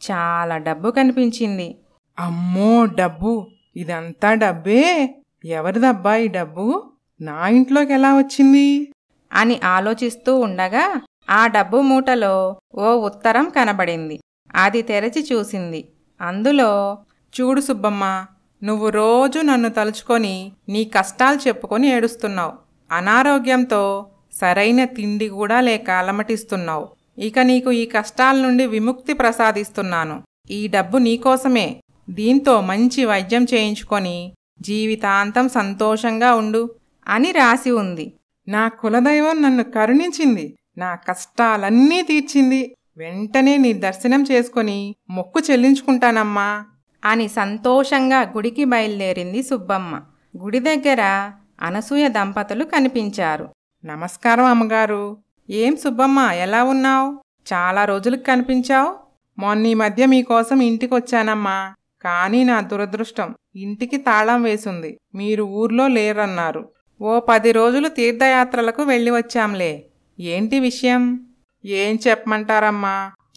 చాలా డబ్బు కనిపించింది అమ్మో డబ్బు ఇదంతా డబ్బే ఎవరిదబ్బా ఈ డబ్బు నా ఇంట్లోకి ఎలా వచ్చింది అని ఆలోచిస్తూ ఉండగా ఆ డబ్బు మూటలో ఓ ఉత్తరం కనబడింది అది తెరచి చూసింది అందులో చూడు సుబ్బమ్మ నువ్వు రోజు నన్ను తలుచుకొని నీ కష్టాలు చెప్పుకొని ఏడుస్తున్నావు అనారోగ్యంతో సరైన తిండి కూడా లేక అలమటిస్తున్నావు ఇక నీకు ఈ కష్టాల నుండి విముక్తి ప్రసాదిస్తున్నాను ఈ డబ్బు నీకోసమే దీంతో మంచి వైద్యం చేయించుకొని జీవితాంతం సంతోషంగా ఉండు అని రాసి ఉంది నా కులదైవం నన్ను కరుణించింది నా కష్టాలన్నీ తీర్చింది వెంటనే నీ దర్శనం చేసుకొని మొక్కు చెల్లించుకుంటానమ్మా అని సంతోషంగా గుడికి బయలుదేరింది సుబ్బమ్మ గుడి దగ్గర అనసూయ దంపతులు కనిపించారు నమస్కారం అమ్మగారు ఏం సుబ్బమ్మ ఎలా ఉన్నావు చాలా రోజులకు కనిపించావు మొన్న ఈ మధ్య మీకోసం ఇంటికి వచ్చానమ్మా కానీ నా దురదృష్టం ఇంటికి తాళం వేసింది మీరు ఊర్లో లేరన్నారు ఓ పది రోజులు తీర్థయాత్రలకు వెళ్ళి వచ్చాంలే ఏంటి విషయం ఏం చెప్పమంటారమ్మా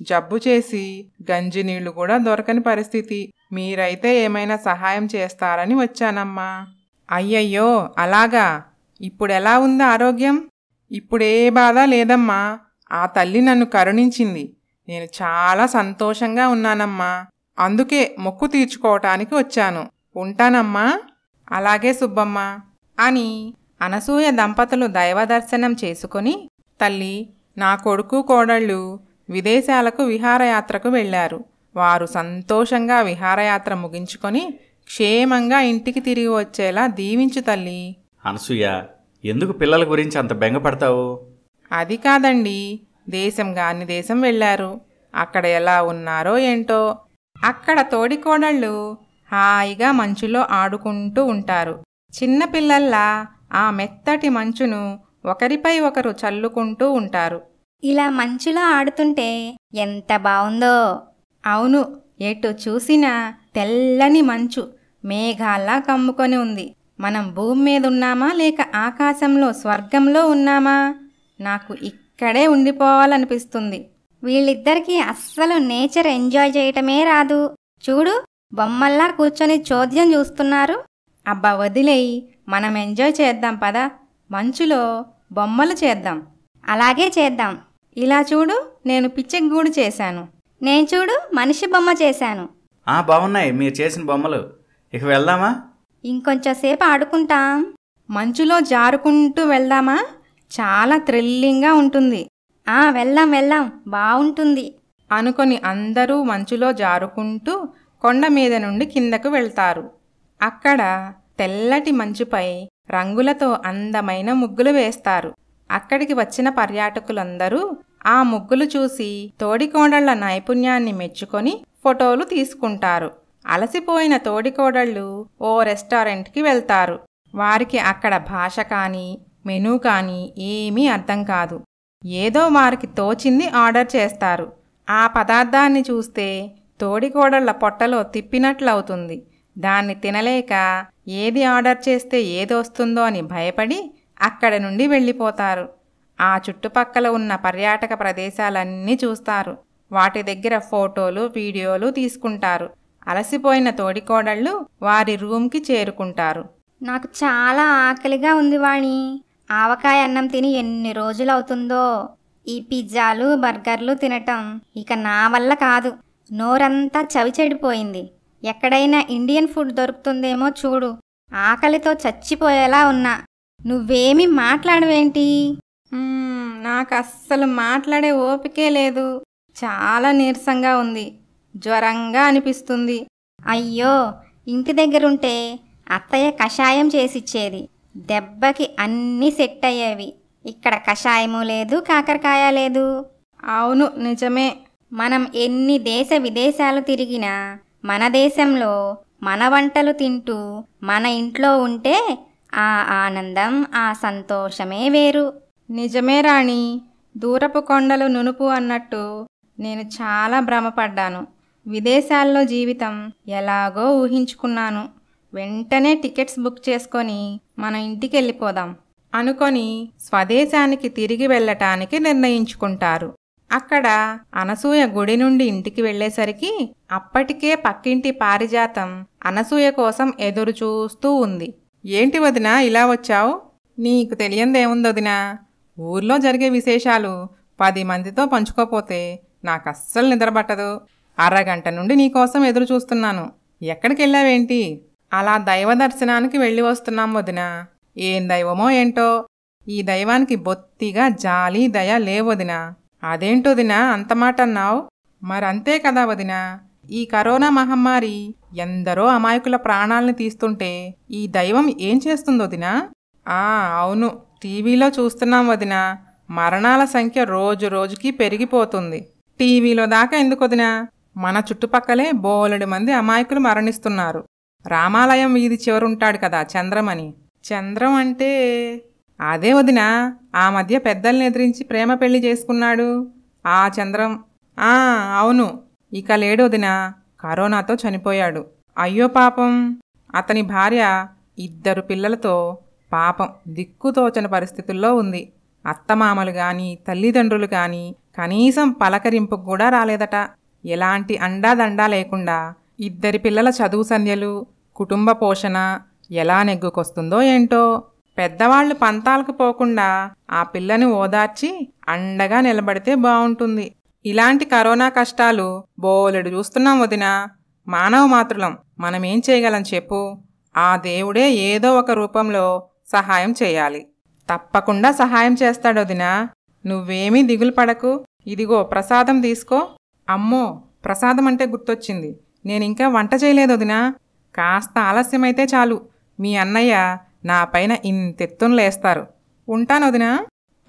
జబ్బు చేసి గంజి నీళ్లు కూడా దొరకని పరిస్థితి మీరైతే ఏమైనా సహాయం చేస్తారని వచ్చానమ్మా అయ్యయ్యో అలాగా ఇప్పుడెలా ఉంది ఆరోగ్యం ఇప్పుడే బాధ లేదమ్మా ఆ తల్లి నన్ను కరుణించింది నేను చాలా సంతోషంగా ఉన్నానమ్మా అందుకే మొక్కు తీర్చుకోవటానికి వచ్చాను ఉంటానమ్మా అలాగే సుబ్బమ్మ అని అనసూయ దంపతులు దైవదర్శనం చేసుకుని తల్లి నా కొడుకు కోడళ్ళు విదేశాలకు విహారయాత్రకు వెళ్ళారు వారు సంతోషంగా విహారయాత్ర ముగించుకొని క్షేమంగా ఇంటికి తిరిగి వచ్చేలా దీవించు తల్లి అనసూయ ఎందుకు పిల్లల గురించి అంత బెంగపడతావు అది కాదండి దేశం అన్ని దేశం వెళ్ళారు అక్కడ ఎలా ఉన్నారో ఏంటో అక్కడ తోడికోడళ్ళు హాయిగా మంచులో ఆడుకుంటూ ఉంటారు చిన్నపిల్లల్లా ఆ మెత్తటి మంచును ఒకరిపై ఒకరు చల్లుకుంటూ ఉంటారు ఇలా మంచులో ఆడుతుంటే ఎంత బావుందో అవును ఎటు చూసినా తెల్లని మంచు మేఘాల్లా కమ్ముకొని ఉంది మనం భూమి మీద ఉన్నామా లేక ఆకాశంలో స్వర్గంలో ఉన్నామా నాకు ఇక్కడే ఉండిపోవాలనిపిస్తుంది వీళ్ళిద్దరికీ అస్సలు నేచర్ ఎంజాయ్ చేయటమే రాదు చూడు బొమ్మల్లా కూర్చొని చోద్యం చూస్తున్నారు అబ్బా వదిలేయి మనం ఎంజాయ్ చేద్దాం పదా మంచులో బొమ్మలు చేద్దాం అలాగే చేద్దాం ఇలా చూడు నేను పిచ్చెక్ గూడు చేశాను నేను చూడు మనిషి బొమ్మ చేశాను ఆ బాగున్నాయి మీరు చేసిన బొమ్మలు ఇక వెళ్దామా ఇంకొంచెంసేపు ఆడుకుంటాం మంచులో జారుకుంటూ వెళ్దామా చాలా థ్రిల్లింగ్గా ఉంటుంది ఆ వెళ్దాం వెళ్దాం బాగుంటుంది అనుకొని అందరూ మంచులో జారుకుంటూ కొండ మీద నుండి కిందకు వెళ్తారు అక్కడ తెల్లటి మంచుపై రంగులతో అందమైన ముగ్గులు వేస్తారు అక్కడికి వచ్చిన పర్యాటకులందరూ ఆ ముగ్గులు చూసి తోడికోడళ్ల నైపుణ్యాన్ని మెచ్చుకొని ఫోటోలు తీసుకుంటారు అలసిపోయిన తోడికోడళ్ళు ఓ రెస్టారెంట్కి వెళ్తారు వారికి అక్కడ భాష కానీ మెనూ కానీ ఏమీ అర్థం కాదు ఏదో వారికి తోచింది ఆర్డర్ చేస్తారు ఆ పదార్థాన్ని చూస్తే తోడికోడళ్ల పొట్టలో తిప్పినట్లవుతుంది దాన్ని తినలేక ఏది ఆర్డర్ చేస్తే ఏదొస్తుందో అని భయపడి అక్కడ నుండి వెళ్ళిపోతారు ఆ చుట్టుపక్కల ఉన్న పర్యాటక ప్రదేశాలన్నీ చూస్తారు వాటి దగ్గర ఫోటోలు వీడియోలు తీసుకుంటారు అలసిపోయిన తోడికోడళ్ళు వారి రూమ్కి చేరుకుంటారు నాకు చాలా ఆకలిగా ఉంది వాణి ఆవకాయ అన్నం తిని ఎన్ని రోజులు అవుతుందో ఈ పిజ్జాలు బర్గర్లు తినటం ఇక నా వల్ల కాదు నోరంతా చవి చెడిపోయింది ఎక్కడైనా ఇండియన్ ఫుడ్ దొరుకుతుందేమో చూడు ఆకలితో చచ్చిపోయేలా ఉన్నా నువ్వేమి మాట్లాడవేంటి నాకు అస్సలు మాట్లాడే ఓపికే లేదు చాలా నీరసంగా ఉంది జ్వరంగా అనిపిస్తుంది అయ్యో ఇంటి దగ్గరుంటే అత్తయ్య కషాయం చేసిచ్చేది దెబ్బకి అన్నీ సెట్ అయ్యేవి ఇక్కడ కషాయము లేదు కాకరకాయ లేదు అవును నిజమే మనం ఎన్ని దేశ విదేశాలు తిరిగినా మన దేశంలో మన వంటలు తింటూ మన ఇంట్లో ఉంటే ఆ ఆనందం ఆ సంతోషమే వేరు నిజమే రాణి దూరపు కొండలు నునుపు అన్నట్టు నేను చాలా భ్రమపడ్డాను విదేశాల్లో జీవితం ఎలాగో ఊహించుకున్నాను వెంటనే టికెట్స్ బుక్ చేసుకొని మన ఇంటికి వెళ్ళిపోదాం అనుకొని స్వదేశానికి తిరిగి వెళ్ళటానికి నిర్ణయించుకుంటారు అక్కడ అనసూయ గుడి నుండి ఇంటికి వెళ్ళేసరికి అప్పటికే పక్కింటి పారిజాతం అనసూయ కోసం ఎదురుచూస్తూ ఉంది ఏంటి వదిన ఇలా వచ్చావు నీకు తెలియందేముందో వదిన ఊర్లో జరిగే విశేషాలు పది మందితో పంచుకోపోతే నాకు అస్సలు నిద్రపట్టదు అరగంట నుండి నీకోసం ఎదురు చూస్తున్నాను ఎక్కడికి వెళ్ళావేంటి అలా దైవ దర్శనానికి వెళ్ళి వస్తున్నాం వదిన ఏం దైవమో ఏంటో ఈ దైవానికి బొత్తిగా జాలి దయ లేవదినా అదేంటోదినా అంతమాట అన్నావు మరంతే కదా వదినా ఈ కరోనా మహమ్మారి ఎందరో అమాయకుల ప్రాణాలను తీస్తుంటే ఈ దైవం ఏం చేస్తుందో వదినా ఆ అవును టీవీలో చూస్తున్నాం వదిన మరణాల సంఖ్య రోజు రోజుకి పెరిగిపోతుంది టీవీలో దాకా ఎందుకు వదిన మన చుట్టుపక్కలే బోలెడు మంది అమాయకులు మరణిస్తున్నారు రామాలయం వీధి చివరుంటాడు కదా చంద్రమని చంద్రం అంటే అదే వదిన ఆ మధ్య పెద్దల్ని ఎదిరించి ప్రేమ పెళ్లి చేసుకున్నాడు ఆ చంద్రం ఆ అవును ఇక లేడు వదిన కరోనాతో చనిపోయాడు అయ్యో పాపం అతని భార్య ఇద్దరు పిల్లలతో పాపం దిక్కుతోచని పరిస్థితుల్లో ఉంది అత్తమామలు కానీ తల్లిదండ్రులు కానీ కనీసం పలకరింపు కూడా రాలేదట ఎలాంటి అండాదండా లేకుండా ఇద్దరి పిల్లల చదువు సంధ్యలు కుటుంబ పోషణ ఎలా నెగ్గుకొస్తుందో ఏంటో పెద్దవాళ్ళు పంతాలకు పోకుండా ఆ పిల్లని ఓదార్చి అండగా నిలబడితే బాగుంటుంది ఇలాంటి కరోనా కష్టాలు బోలెడు చూస్తున్నాం వదిన మానవ మాతృలం మనమేం చేయగలం చెప్పు ఆ దేవుడే ఏదో ఒక రూపంలో సహాయం చేయాలి తప్పకుండా సహాయం చేస్తాడు వదిన నువ్వేమీ దిగులు పడకు ఇదిగో ప్రసాదం తీసుకో అమ్మో ప్రసాదం అంటే గుర్తొచ్చింది నేనింకా వంట చేయలేదు వదిన కాస్త ఆలస్యమైతే చాలు మీ అన్నయ్య నా పైన ఇంతెత్తును లేస్తారు ఉంటాను వదినా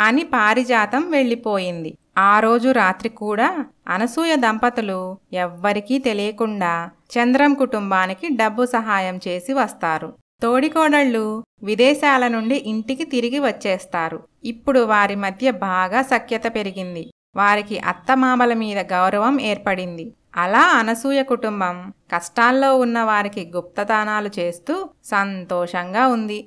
అని పారిజాతం వెళ్ళిపోయింది ఆ రోజు రాత్రి కూడా అనసూయ దంపతులు ఎవ్వరికీ తెలియకుండా చంద్రం కుటుంబానికి డబ్బు సహాయం చేసి వస్తారు తోడికోడళ్ళు విదేశాల నుండి ఇంటికి తిరిగి వచ్చేస్తారు ఇప్పుడు వారి మధ్య బాగా సఖ్యత పెరిగింది వారికి అత్తమామల మీద గౌరవం ఏర్పడింది అలా అనసూయ కుటుంబం కష్టాల్లో ఉన్న వారికి గుప్తదానాలు చేస్తూ సంతోషంగా ఉంది